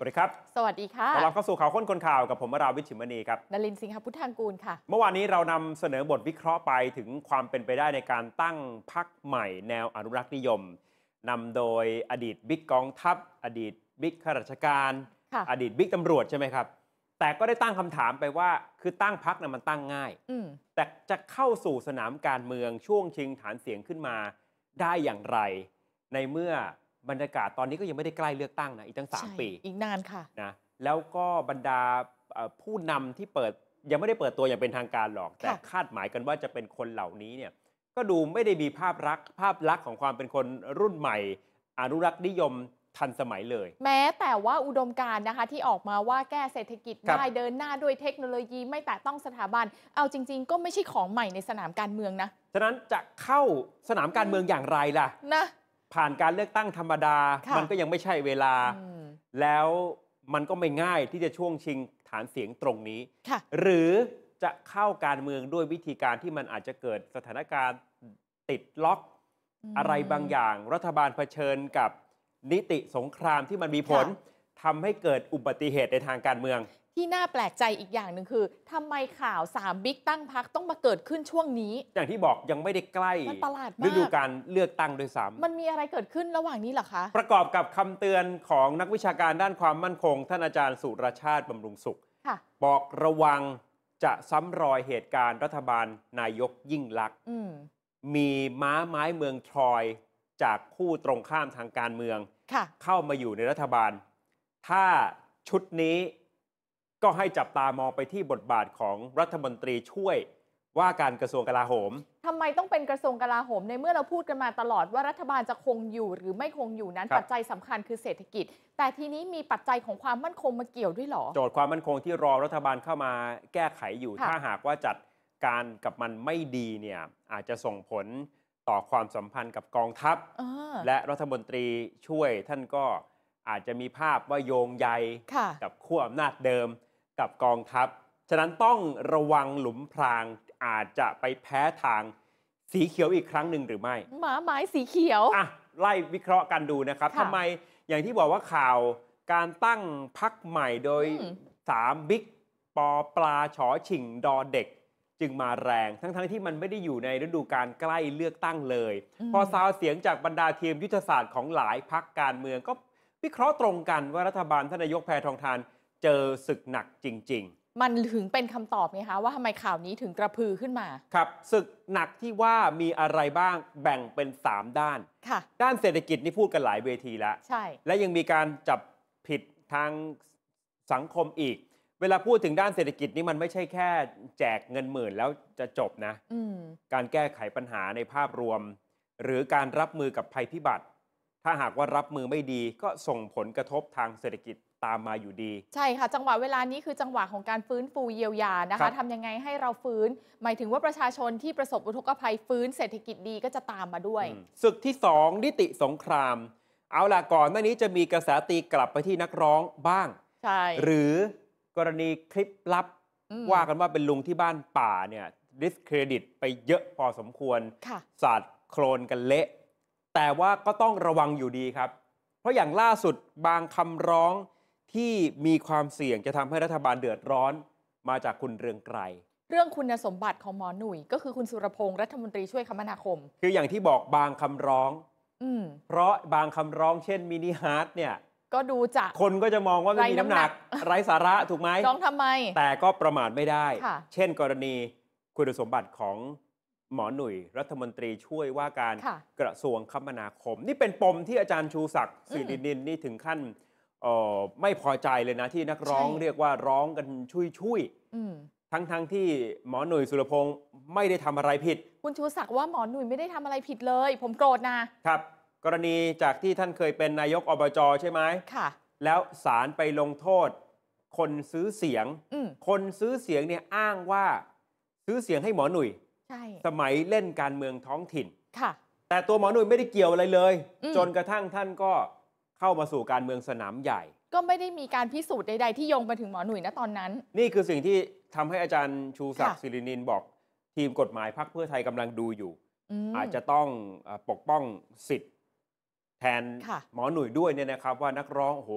สวัสดีครับ สวัสดีค่ะเราเข้าสู่ข่าวข้นคนข่าวกับผมราวิชิมณีครับ นลินสิงหพุทธังกูลค่ะ เมื่อวานนี้เรานำเสนอบทวิเคราะห์ไปถึงความเป็นไปได้ในการตั้งพรรคใหม่ แนวอนุรักษ์นิยม นำโดยอดีตบิ๊กกองทัพ อดีตบิ๊กข้าราชการอดีตบิ๊กตำรวจใช่ไหมครับ แต่ก็ได้ตั้งคำถามไปว่า คือตั้งพรรคนะมันตั้งง่ายแต่จะเข้าสู่สนามการเมืองช่วงชิงฐานเสียงขึ้นมาได้อย่างไรในเมื่อบรรยากาศตอนนี้ก็ยังไม่ได้ใกล้เลือกตั้งนะอีกตั้งสปีอีกนานค่ะนะแล้วก็บรรดาผู้นำที่เปิดยังไม่ได้เปิดตัวอย่างเป็นทางการหรอกแต่คาดหมายกันว่าจะเป็นคนเหล่านี้เนี่ยก็ดูไม่ได้มีภาพลักษ์ภาพลักษณ์ของความเป็นคนรุ่นใหม่ อนุรักษ์นิยมทันสมัยเลย แม้แต่ว่าอุดมการนะคะ ที่ออกมาว่าแก้เศรษฐกิจได้เดินหน้าด้วยเทคโนโลยีไม่แต่ต้องสถาบัน เอาจริงๆ ก็ไม่ใช่ของใหม่ในสนามการเมืองนะฉะนั้นจะเข้าสนามการเมืองอย่างไรล่ะนะผ่านการเลือกตั้งธรรมดา มันก็ยังไม่ใช่เวลา แล้วมันก็ไม่ง่ายที่จะช่วงชิงฐานเสียงตรงนี้ หรือจะเข้าการเมืองด้วยวิธีการที่มันอาจจะเกิดสถานการณ์ติดล็อก อะไรบางอย่าง รัฐบาลเผชิญกับนิติสงครามที่มันมีผลทำให้เกิดอุบัติเหตุในทางการเมืองที่น่าแปลกใจอีกอย่างหนึ่งคือ ทำไมข่าวสามบิ๊กตั้งพักต้องมาเกิดขึ้นช่วงนี้ อย่างที่บอกยังไม่ได้ใกล้ มันประหลาดมากฤดูการเลือกตั้งโดยซ้ำมันมีอะไรเกิดขึ้นระหว่างนี้หรอคะ ประกอบกับคำเตือนของนักวิชาการด้านความมั่นคง ท่านอาจารย์สุรชาติบำรุงสุขบอกระวังจะซ้ำรอยเหตุการณ์ รัฐบาลนายกยิ่งลักษณ์มีม้าไม้เมืองทรอย จากคู่ตรงข้ามทางการเมืองเข้ามาอยู่ในรัฐบาล ถ้าชุดนี้ก็ให้จับตามองไปที่บทบาทของรัฐมนตรีช่วยว่าการกระทรวงกลาโหม ทำไมต้องเป็นกระทรวงกลาโหมในเมื่อเราพูดกันมาตลอดว่ารัฐบาลจะคงอยู่หรือไม่คงอยู่นั้น ปัจจัยสำคัญคือเศรษฐกิจ แต่ทีนี้มีปัจจัยของความมั่นคงมาเกี่ยวด้วยหรอ โจทย์ ความมั่นคงที่รอรัฐบาลเข้ามาแก้ไขอยู่ถ้าหากว่าจัดการกับมันไม่ดีเนี่ยอาจจะส่งผลต่อความสัมพันธ์กับกองทัพ และรัฐมนตรีช่วยท่านก็อาจจะมีภาพว่าโยงใยกับขั้วอำนาจเดิมกับกองทัพ ฉะนั้นต้องระวังหลุมพรางอาจจะไปแพ้ทางสีเขียวอีกครั้งหนึ่งหรือไม่ หมาหมายสีเขียว อ่ะ ไล่วิเคราะห์กันดูนะครับ ทำไมอย่างที่บอกว่าข่าวการตั้งพักใหม่โดยสามบิ๊กปอปลาฉอฉิงดอเด็ก จึงมาแรง ทั้งๆทที่มันไม่ได้อยู่ในฤดูการใกล้เลือกตั้งเลย พอซาวเสียงจากบรรดาทีมยุทธศาสตร์ของหลายพักการเมือง ก็วิเคราะห์ตรงกันว่ารัฐบาลทนายกแพทองทานเจอศึกหนักจริงๆ มันถึงเป็นคำตอบไงคะว่าทำไมข่าวนี้ถึงกระพือขึ้นมา ครับศึกหนักที่ว่ามีอะไรบ้างแบ่งเป็น 3 ด้าน ค่ะ ด้านเศรษฐกิจนี่พูดกันหลายเวทีแล้ว ใช่ และยังมีการจับผิดทางสังคมอีก เวลาพูดถึงด้านเศรษฐกิจนี่มันไม่ใช่แค่ แจกเงินหมื่นแล้วจะจบนะ การแก้ไขปัญหาในภาพรวม หรือการรับมือกับภัยพิบัติ ถ้าหากว่ารับมือไม่ดี ก็ส่งผลกระทบทางเศรษฐกิจตามมาอยู่ดี ใช่ค่ะ จังหวะเวลานี้คือจังหวะของการฟื้นฟูเยียวยานะคะคทำยังไงให้เราฟื้น หมายถึงว่าประชาชนที่ประสบอุทกภัยฟื้นเศรษฐกิจดีก็จะตามมาด้วยศึกที่2นิติสงคราม เอาล่ะก่อน หน้านี้จะมีกระแสตีกลับไปที่นักร้องบ้าง ใช่ หรือกรณีคลิปลับ ว่ากันว่าเป็นลุงที่บ้านป่าเนี่ยดิสเครดิตไปเยอะพอสมควรคศาสตร์โครนกันเละแต่ว่าก็ต้องระวังอยู่ดีครับ เพราะอย่างล่าสุดบางคำร้องที่มีความเสี่ยงจะทำให้รัฐบาลเดือดร้อนมาจากคุณเรืองไกรเรื่องคุณสมบัติของหมอหนุ่ย ก็คือคุณสุรพงศ์รัฐมนตรีช่วยคมนาคม คืออย่างที่บอกบางคำร้องอเพราะบางคำร้อง เช่นมินิฮาร์ดเนี่ยก็ดูจาก คนก็จะมองว่าไม่มีน้ำหนัก ไร้สาระถูกไหมร้องทำไม แต่ก็ประมาทไม่ได้ เช่นกรณีคุณสมบัติของหมอหนุ่ย รัฐมนตรีช่วยว่าการ กระทรวงคมนาคม นี่เป็นปมที่อาจารย์ชูศักดิ์สิรินินนี่ถึงขั้นออไม่พอใจเลยนะ ที่นักร้องเรียกว่าร้องกันชุยชุยทั้งทั้งที่หมอหนุ่ยสุรพงศ์ไม่ได้ทำอะไรผิด คุณชูศักดิ์ว่าหมอหนุ่ยไม่ได้ทำอะไรผิดเลย ผมโกรธนะครับ กรณีจากที่ท่านเคยเป็นนายกอบจใช่ไหมค่ะ แล้วศาลไปลงโทษ คนซื้อเสียงคนซื้อเสียงเนี่ยอ้างว่าซื้อเสียงให้หมอหนุ่ยใช่ สมัยเล่นการเมืองท้องถิ่นค่ะ แต่ตัวหมอหนุ่ยไม่ได้เกี่ยวอะไรเลย จนกระทั่งท่านก็เข้ามาสู่การเมืองสนามใหญ่ ก็ไม่ได้มีการพิสูจน์ใดๆ ที่โยงไปถึงหมอหนุ่ยนะตอนนั้น นี่คือสิ่งที่ทำให้อาจารย์ชูศักดิ์สิรินินบอกทีมกฎหมายพรรคเพื่อไทยกำลังดูอยู่ อาจจะต้องปกป้องสิทธิ์แทนหมอหนุ่ยด้วยเนี่ยนะครับ ว่านักร้องโห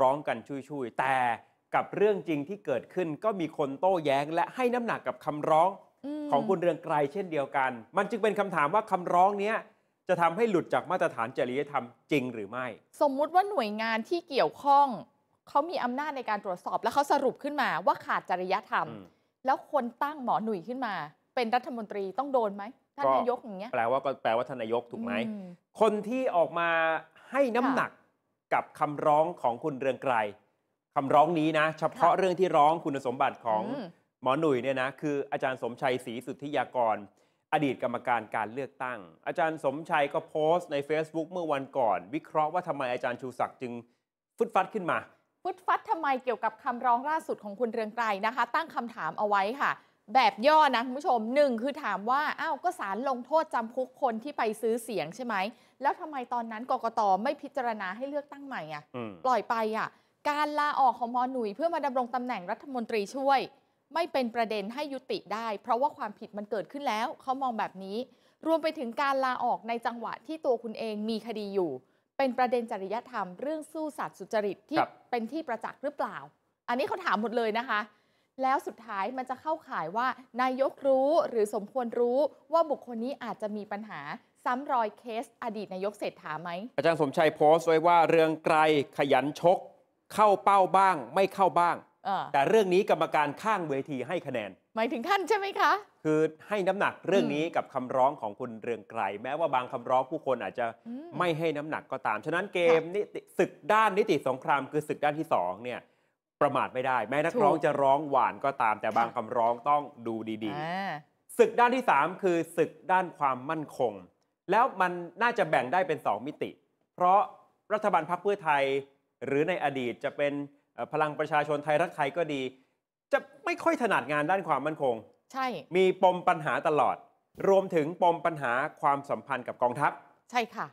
ร้องกันชุยๆ แต่กับเรื่องจริงที่เกิดขึ้นก็มีคนโต้แย้งและให้น้ำหนักกับคำร้องของคุณเรืองไกรเช่นเดียวกัน มันจึงเป็นคำถามว่าคำร้องเนี้ยจะทำให้หลุดจากมาตรฐานจริยธรรมจริงหรือไม่ สมมุติว่าหน่วยงานที่เกี่ยวข้อง เขามีอำนาจในการตรวจสอบแล้วเขาสรุปขึ้นมา ว่าขาดจริยธรรม แล้วคนตั้งหมอหนุ่ยขึ้นมา เป็นรัฐมนตรีต้องโดนไหมท่านนายกอย่างเงี้ยแปลว่าก็แปลว่าท่านนายกถูกไหมคนที่ออกมาให้น้ำหนักกับคำร้องของคุณเรืองไกรคำร้องนี้นะ เฉพาะเรื่องที่ร้องคุณสมบัติของหมอหนุ่ยเนี่ยนะคืออาจารย์สมชัยศรีสุทธิยากรอดีตกรรมการการเลือกตั้ง อาจารย์สมชัยก็โพสต์ใน Facebook เมื่อวันก่อน วิเคราะห์ว่าทำไมอาจารย์ชูศักดิ์จึงฟุดฟัดขึ้นมา ฟุดฟัดทำไมเกี่ยวกับคำร้องล่าสุดของคุณเรืองไกรนะคะ ตั้งคำถามเอาไว้ค่ะ แบบย่อนะคุณผู้ชมหนึ่งคือถามว่าอ้าวก็สารลงโทษจำคุกคนที่ไปซื้อเสียงใช่ไหม แล้วทำไมตอนนั้นกกตไม่พิจารณาให้เลือกตั้งใหม่อะ่ะปล่อยไปอะ่ะการลาออกของมอหนุ่ยเพื่อมาดำรงตำแหน่งรัฐมนตรีช่วยไม่เป็นประเด็นให้ยุติได้ เพราะว่าความผิดมันเกิดขึ้นแล้วเขามองแบบนี้ รวมไปถึงการลาออกในจังหวะที่ตัวคุณเองมีคดีอยู่ เป็นประเด็นจริยธรรม เรื่องสู้สัตว์สุจริตที่เป็นที่ประจักษ์หรือเปล่า อันนี้เขาถามหมดเลยนะคะ แล้วสุดท้ายมันจะเข้าข่ายว่านายกรู้หรือสมควรรู้ว่าบุคคลนี้อาจจะมีปัญหาซ้ำรอยเคส อดีตนายกเศรษฐาไหมอาจารย์สมชัยโพสต์ไว้ว่าเรืองไกลขยันชก เข้าเป้าบ้าง ไม่เข้าบ้างแต่เรื่องนี้กรรมการข้างเวทีให้คะแนน หมายถึงท่านใช่ไหมคะ คือให้น้ำหนักเรื่องนี้กับคำร้องของคุณเรืองไกรแม้ว่าบางคำร้องผู้คนอาจจะไม่ให้น้ำหนักก็ตาม ฉะนั้นเกมนิติศึกด้านนิติสงคราม คือศึกด้านที่สองเนี่ยประมาทไม่ได้แม้นักร้องจะร้องหวานก็ตาม แต่บางคำร้องต้องดูดีๆศึกด้านที่ 3 คือศึกด้านความมั่นคง แล้วมันน่าจะแบ่งได้เป็น 2 มิติ เพราะรัฐบาลพักเพื่อไทยหรือในอดีตจะเป็นพลังประชาชนไทยรักไทยก็ดี จะไม่ค่อยถนัดงานด้านความมั่นคง ใช่มีปมปัญหาตลอด รวมถึงปมปัญหาความสัมพันธ์กับกองทัพ ใช่ค่ะ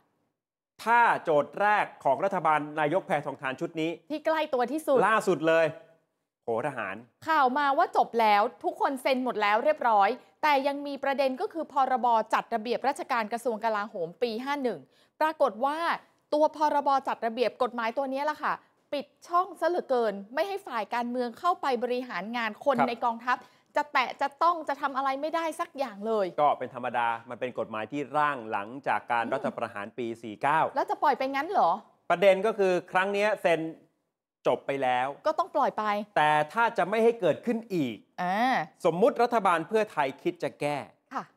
ถ้าโจทย์แรกของรัฐบาลนายกแพทองทานชุดนี้ ที่ใกล้ตัวที่สุด ล่าสุดเลยโหทหาร ข่าวมาว่าจบแล้ว ทุกคนเซ็นหมดแล้วเรียบร้อย แต่ยังมีประเด็นก็คือพรบจัดระเบียบราชการกระทรวงกลาโหมปี51ปรากฏว่าตัวพรบจัดระเบียบกฎหมายตัวนี้ล่ะค่ะปิดช่องซะเหลือเกินไม่ให้ฝ่ายการเมืองเข้าไปบริหารงานคนในกองทัพ จะแตะจะต้องจะทำอะไรไม่ได้สักอย่างเลย ก็เป็นธรรมดามันเป็นกฎหมายที่ร่างหลังจากการรัฐประหารปี 49 แล้วจะปล่อยไปงั้นเหรอ ประเด็นก็คือครั้งนี้เซ็นจบไปแล้วก็ต้องปล่อยไป แต่ถ้าจะไม่ให้เกิดขึ้นอีกอสมมุติรัฐบาลเพื่อไทยคิดจะแก้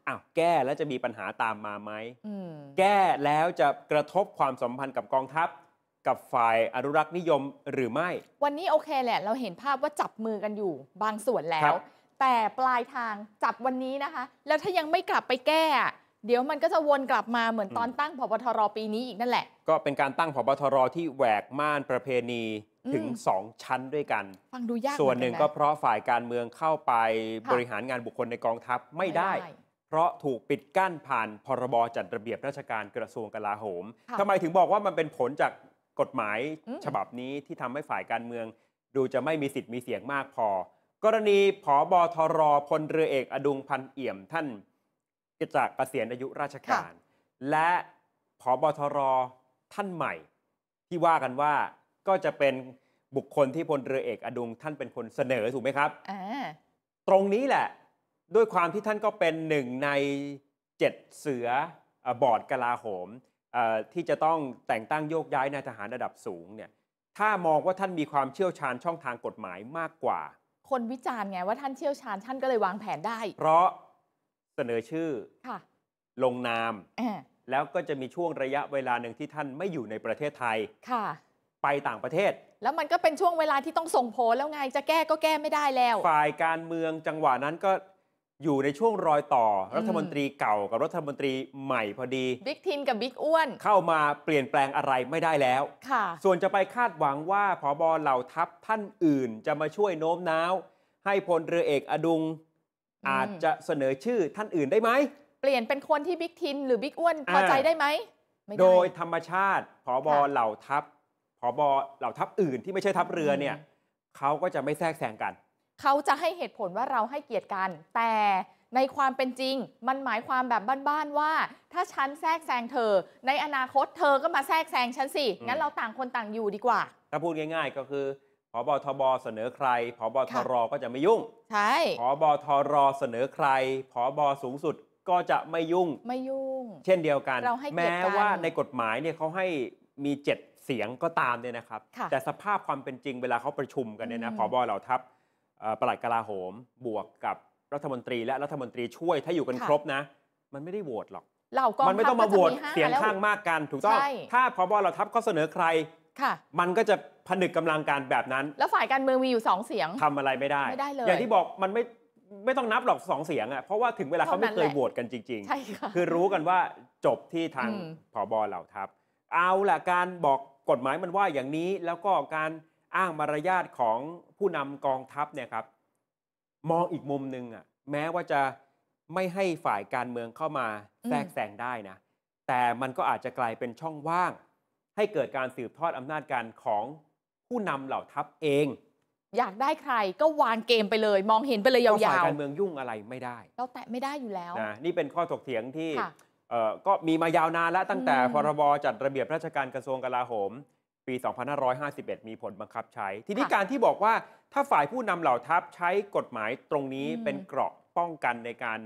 อ้าวแก้แล้วจะมีปัญหาตามมาไหมมแก้แล้วจะกระทบความสัมพันธ์กับกองทัพกับฝ่ายอนุรักษ์ นิยมหรือไม่ วันนี้โอเคแหละ เราเห็นภาพว่าจับมือกันอยู่บางส่วนแล้ว แต่ปลายทางจับวันนี้นะคะ แล้วถ้ายังไม่กลับไปแก้ เดี๋ยวมันก็จะวนกลับมาเหมือนตอนตั้งพบทรปีนี้อีกนั่นแหละก็เป็นการตั้งพบทรที่แหวกม่านประเพณีถึงสองชั้นด้วยกันฟังดูยากส่วนหนึ่งก็เพราะฝ่ายการเมืองเข้าไปบริหารงานบุคคลในกองทัพไม่ได้เพราะถูกปิดกั้นผ่านพรบจัดระเบียบราชการกระทรวงกลาโหมทำไมถึงบอกว่ามันเป็นผลจากกฎหมายฉบับนี้ที่ทำให้ฝ่ายการเมือง ดูจะไม่มีสิทธิ์มีเสียงมากพอ กรณีผอบอทรพลเรือเอกอดุงพันเอี่ยมท่านจากเกษียณอายุราชการ และผอบอทรท่านใหม่ ที่ว่ากันว่าก็จะเป็นบุคคลที่พลเรือเอกอดุงท่านเป็นคนเสนอถูกไหมครับตรงนี้แหละ ด้วยความที่ท่านก็เป็นหนึ่งในเจ็ดเสือบอร์ดกลาโหมที่จะต้องแต่งตั้งโยกย้ายนายทหารระดับสูงเนี่ย ถ้ามองว่าท่านมีความเชี่ยวชาญช่องทางกฎหมายมากกว่า คนวิจารณ์ไงว่าท่านเชี่ยวชาญท่านก็เลยวางแผนได้ เพราะเสนอชื่อค่ะลงนามแล้วก็จะมีช่วงระยะเวลาหนึ่งที่ท่านไม่อยู่ในประเทศไทยค่ะไปต่างประเทศ แล้วมันก็เป็นช่วงเวลาที่ต้องส่งผลแล้วไงจะแก้ก็แก้ไม่ได้แล้วฝ่ายการเมืองจังหวะนั้นก็อยู่ในช่วงรอยต่อรัฐมนตรีเก่ากับรัฐมนตรีใหม่พอดีบิ๊กทินกับบิ๊กอ้วนเข้ามาเปลี่ยนแปลงอะไรไม่ได้แล้วค่ะ ส่วนจะไปคาดหวังว่าผอบอเหล่าทัพท่านอื่น จะมาช่วยโน้มน้าวให้พลเรือเอกอดุง อาจจะเสนอชื่อท่านอื่นได้ไหม เปลี่ยนเป็นคนที่บิ๊กทินหรือบิ๊กอ้วนพอใจได้ไหม โดยธรรมชาติผอบอเหล่าทัพผอบอเหล่าทัพอื่นที่ไม่ใช่ทัพเรือเนี่ยเขาก็จะไม่แทรกแซงกันเขาจะให้เหตุผลว่าเราให้เกียรติกัน แต่ในความเป็นจริงมันหมายความแบบบ้านๆว่า ถ้าฉันแทรกแซงเธอ ในอนาคตเธอก็มาแทรกแซงฉันสิ งั้นเราต่างคนต่างอยู่ดีกว่า ถ้าพูดง่ายๆก็คือพบทบเสนอใครพบทรก็จะไม่ยุ่ง ใช่ พบทรเสนอใครพบสูงสุดก็จะไม่ยุ่ง ไม่ยุ่ง เช่นเดียวกันเราให้แม้ว่าในกฎหมายเนี่ยเขาให้มีเจ็ดเสียงก็ตามเนี่ยนะครับ แต่สภาพความเป็นจริงเวลาเขาประชุมกันเนี่ยนะพบเหล่าทัพปลัดกลาโหม บวกกับรัฐมนตรีและรัฐมนตรีช่วยถ้าอยู่กันครบนะ มันไม่ได้โหวตหรอกเรากมันไม่ต้องมาโหวตเสียงข้างมากกัน ถูกต้อง ถ้าพบเราทับก็เสนอใครมันก็จะผนึกกำลังการแบบนั้น แล้วฝ่ายการเมืองมีอยู่สองเสียงทำอะไรไม่ได้ไม่ได้เลยอย่างที่บอกมันไม่ไม่ต้องนับหรอกสองเสียงอ่ะเพราะว่าถึงเวลาเขาไม่เคยโหวตกันจริงๆใช่ค่ะคือรู้กันว่าจบที่ทางผบเหล่าทัพเอาละการบอกกฎหมายมันว่าอย่างนี้แล้วก็การอ้างมารยาทของผู้นำกองทัพเนี่ยครับมองอีกมุมหนึ่งอ่ะแม้ว่าจะไม่ให้ฝ่ายการเมืองเข้ามาแทรกแซงได้นะแต่มันก็อาจจะกลายเป็นช่องว่าง ให้เกิดการสืบทอดอำนาจการของผู้นำเหล่าทัพเอง อยากได้ใครก็วางเกมไปเลย มองเห็นไปเลยยาวๆฝ่ายการเมืองยุ่งอะไรไม่ได้เราแตะไม่ได้อยู่แล้วนะนี่เป็นข้อถกเถียงที่ก็มีมายาวนานแล้ว ตั้งแต่ พรบจัดระเบียบราชการกระทรวงกลาโหมปี 2551 มีผลบังคับใช้ ทีนี้การที่บอกว่า ถ้าฝ่ายผู้นำเหล่าทัพใช้กฎหมายตรงนี้เป็นเกราะป้องกันในการ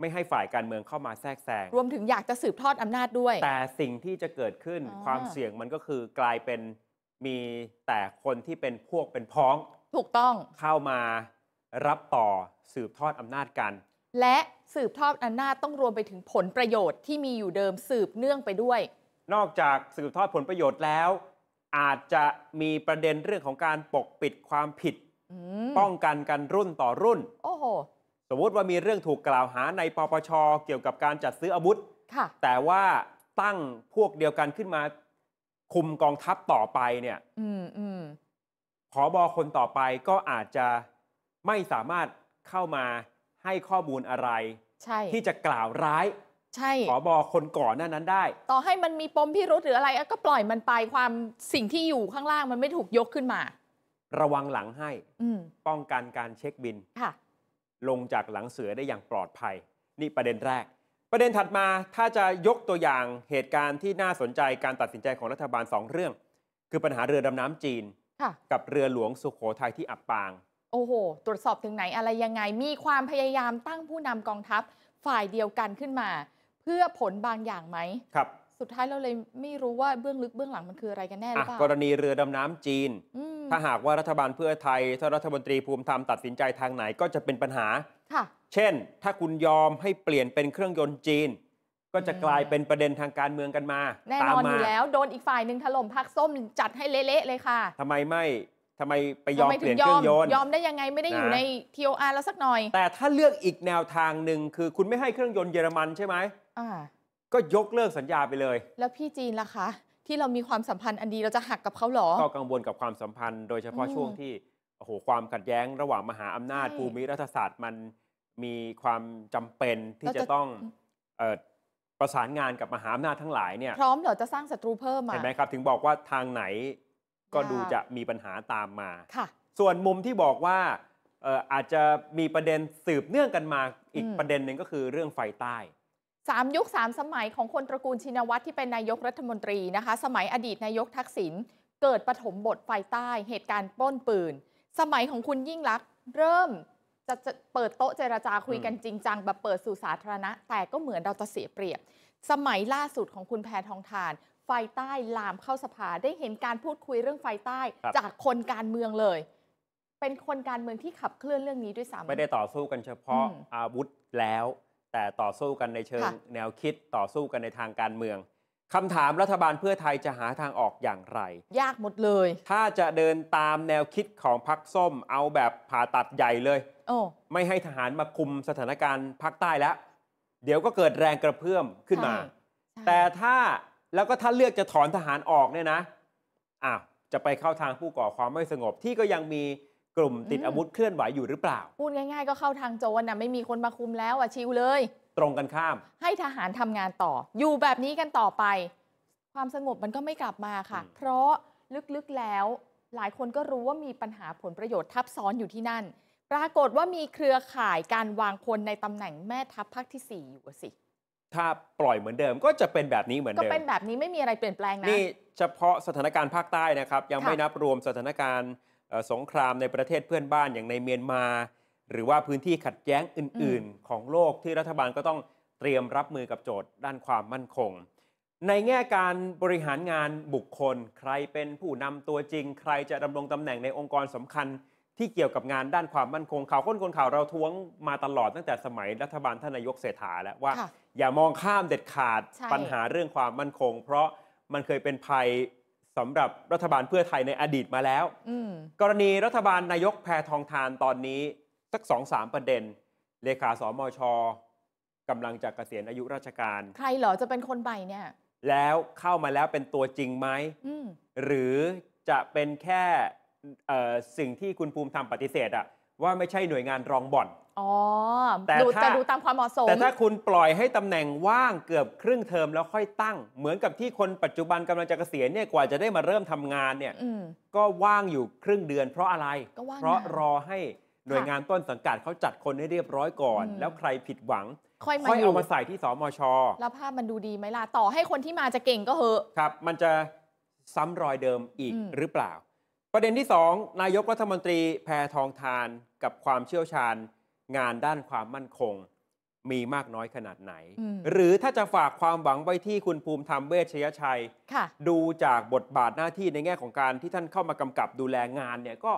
ไม่ให้ฝ่ายการเมืองเข้ามาแทรกแซง รวมถึงอยากจะสืบทอดอำนาจด้วย แต่สิ่งที่จะเกิดขึ้นความเสี่ยงมันก็คือกลายเป็นมีแต่คนที่เป็นพวกเป็นพ้อง ถูกต้อง เข้ามารับต่อสืบทอดอำนาจกัน และสืบทอดอำนาจต้องรวมไปถึงผลประโยชน์ที่มีอยู่เดิมสืบเนื่องไปด้วย นอกจากสืบทอดผลประโยชน์แล้วอาจจะมีประเด็นเรื่องของการปกปิดความผิด ป้องกันกันรุ่นต่อรุ่น โอ้โห สมมติว่ามีเรื่องถูกกล่าวหาในปปช เกี่ยวกับการจัดซื้ออาวุธ ค่ะ แต่ว่าตั้งพวกเดียวกันขึ้นมาคุมกองทัพต่อไปเนี่ยผอบอคนต่อไปก็อาจจะไม่สามารถเข้ามาให้ข้อมูลอะไรที่จะกล่าวร้ายใช่ขอบอคนก่อนหน้านั้นได้ ต่อให้มันมีปมพิรุษหรืออะไร ก็ปล่อยมันไปความสิ่งที่อยู่ข้างล่างมันไม่ถูกยกขึ้นมา ระวังหลังให้ป้องกันการเช็คบินค่ะ ลงจากหลังเสือได้อย่างปลอดภัย นี่ประเด็นแรก ประเด็นถัดมาถ้าจะยกตัวอย่างเหตุการณ์ที่น่าสนใจการตัดสินใจของรัฐบาลสองเรื่อง คือปัญหาเรือดำน้ำจีนกับเรือหลวงสุขโขทัยที่อับปาง โอ้โห ตรวจสอบถึงไหนอะไรยังไง มีความพยายามตั้งผู้นำกองทัพฝ่ายเดียวกันขึ้นมาเพื่อผลบางอย่างไหมครับ สุดท้ายเราเลยไม่รู้ว่าเบื้องลึกเบื้องหลังมันคืออะไรกันแน่หรือเปล่ากรณีเรือดำน้ำจีน ถ้าหากว่ารัฐบาลเพื่อไทย ถ้ารัฐมนตรีภูมิธรรมตัดสินใจทางไหนก็จะเป็นปัญหาค่ะ เช่น ถ้าคุณยอมให้เปลี่ยนเป็นเครื่องยนต์จีน ก็จะกลายเป็นประเด็นทางการเมืองกันมาแน่นอนอยู่แล้วโดนอีกฝ่ายหนึ่งถล่มพักส้มจัดให้เละๆเลยค่ะ ทำไมไม่ทำไมไปยอมเปลี่ยนเครื่องยนต์ยอมได้ยังไงไม่ได้อยู่ใน TOR แล้วสักหน่อย แต่ถ้าเลือกอีกแนวทางหนึ่งคือคุณไม่ให้เครื่องยนต์เยอรมันใช่ไหมก็ยกเลิกสัญญาไปเลย แล้วพี่จีนล่ะคะที่เรามีความสัมพันธ์อันดีเราจะหักกับเขาหรอก็กังวลกับความสัมพันธ์โดยเฉพาะช่วงที่โอ้โหความขัดแย้ง ระหว่างมหาอำนาจภูมิรัฐศาสตร์มันมีความจำเป็นที่จะต้องประสานงานกับมหาอำนาจทั้งหลายเนี่ยพร้อมเหรอจะสร้างศัตรูเพิ่มมาเห็นไหมครับถึงบอกว่าทางไหนก็ดูจะมีปัญหาตามมาค่ะส่วนมุมที่บอกว่าอาจจะมีประเด็นสืบเนื่องกันมาอีกประเด็นหนึ่งก็คือเรื่องไฟใต้3 ยุค 3 สมัยของคนตระกูลชินวัตรที่เป็นนายกรัฐมนตรีนะคะ สมัยอดีตนายกทักษิณเกิดปฐมบทไฟใต้ เหตุการณ์ปล้นปืน สมัยของคุณยิ่งลักษณ์เริ่มจะจะเปิดโต๊ะเจรจาคุยกันจริงจังแบบเปิดสู่สาธารณะ แต่ก็เหมือนเราจะเสียเปรียบ สมัยล่าสุดของคุณแพทองทาน ไฟใต้ลามเข้าสภาได้เห็นการพูดคุยเรื่องไฟใต้จากคนการเมืองเลย เป็นคนการเมืองที่ขับเคลื่อนเรื่องนี้ด้วยซ้ำไม่ได้ต่อสู้กันเฉพาะ อาวุธแล้วแต่ต่อสู้กันในเชิงแนวคิดต่อสู้กันในทางการเมืองคำถามรัฐบาลเพื่อไทยจะหาทางออกอย่างไร ยากหมดเลย ถ้าจะเดินตามแนวคิดของพักส้มเอาแบบผ่าตัดใหญ่เลยไม่ให้ทหารมาคุมสถานการณ์ภาคใต้แล้วเดี๋ยวก็เกิดแรงกระเพื่อมขึ้นมา แต่ถ้าแล้วก็ถ้าเลือกจะถอนทหารออกเนี่ยนะอ้าวจะไปเข้าทางผู้ก่อความไม่สงบที่ก็ยังมีลุ่มติดอาวุธเคลื่อนไหวอยู่หรือเปล่า พูดง่ายๆก็เข้าทางโจรนะไม่มีคนมาคุมแล้วอ่ะชิวเลย ตรงกันข้าม ให้ทหารทำงานต่อ อยู่แบบนี้กันต่อไป ความสงบมันก็ไม่กลับมาค่ะ เพราะลึกๆแล้ว หลายคนก็รู้ว่ามีปัญหาผลประโยชน์ทับซ้อนอยู่ที่นั่น ปรากฏว่ามีเครือข่ายการวางคนในตำแหน่งแม่ทัพภาคที่ 4 อยู่สิถ้าปล่อยเหมือนเดิมก็จะเป็นแบบนี้เหมือนเดิมก็เป็นแบบนี้ไม่มีอะไรเปลี่ยนแปลงนะนี่เฉพาะสถานการณ์ภาคใต้นะครับ ยังไม่นับรวมสถานการณ์สงครามในประเทศเพื่อนบ้านอย่างในเมียนมา หรือว่าพื้นที่ขัดแย้งอื่นๆ ของโลกที่รัฐบาลก็ต้องเตรียมรับมือกับโจทย์ด้านความมั่นคง ในแง่การบริหารงานบุคคล ใครเป็นผู้นำตัวจริง ใครจะดำรงตำแหน่งในองค์กรสำคัญ ที่เกี่ยวกับงานด้านความมั่นคง ข่าวค้นคนข่าวเราท้วงมาตลอดตั้งแต่สมัยรัฐบาลท่านนายกเศรษฐาแล้วว่าอย่ามองข้ามเด็ดขาดปัญหาเรื่องความมั่นคง เพราะมันเคยเป็นภัยสำหรับรัฐบาลเพื่อไทยในอดีตมาแล้วกรณีรัฐบาลนายกแพทองทานตอนนี้ สักสองสามประเด็น เลขาสมชกำลังจะเกษียณอายุราชการ ใครเหรอจะเป็นคนใหม่เนี่ย แล้วเข้ามาแล้วเป็นตัวจริงไหมมหรือจะเป็นแค่สิ่งที่คุณภูมิทำปฏิเสธอะว่าไม่ใช่หน่วยงานรองบ่อนอ๋อแต่จะดูตามความเหมาะสม แต่ถ้าคุณปล่อยให้ตำแหน่งว่างเกือบครึ่งเทอมแล้วค่อยตั้ง เหมือนกับที่คนปัจจุบันกำลังจะเกษียณเนี่ยกว่าจะได้มาเริ่มทำงานเนี่ยก็ว่างอยู่ครึ่งเดือนเพราะอะไร เพราะรอให้ หน่วยงานต้นสังกัดเขาจัดคนให้เรียบร้อยก่อน แล้วใครผิดหวังค่อยเอามาใส่ที่สมชแล้วภาพมันดูดีไหมล่ะต่อให้คนที่มาจะเก่งก็เหอะครับ มันจะซ้ำรอยเดิมอีกหรือเปล่า ประเด็นที่2นายกรัฐมนตรีแพทองทานกับความเชี่ยวชาญงานด้านความมั่นคงมีมากน้อยขนาดไหน หรือถ้าจะฝากความหวังไว้ที่คุณภูมิธรรมเวชยชัยดูจากบทบาทหน้าที่ในแง่ของการที่ท่านเข้ามากำกับดูแลงานเนี่ยก็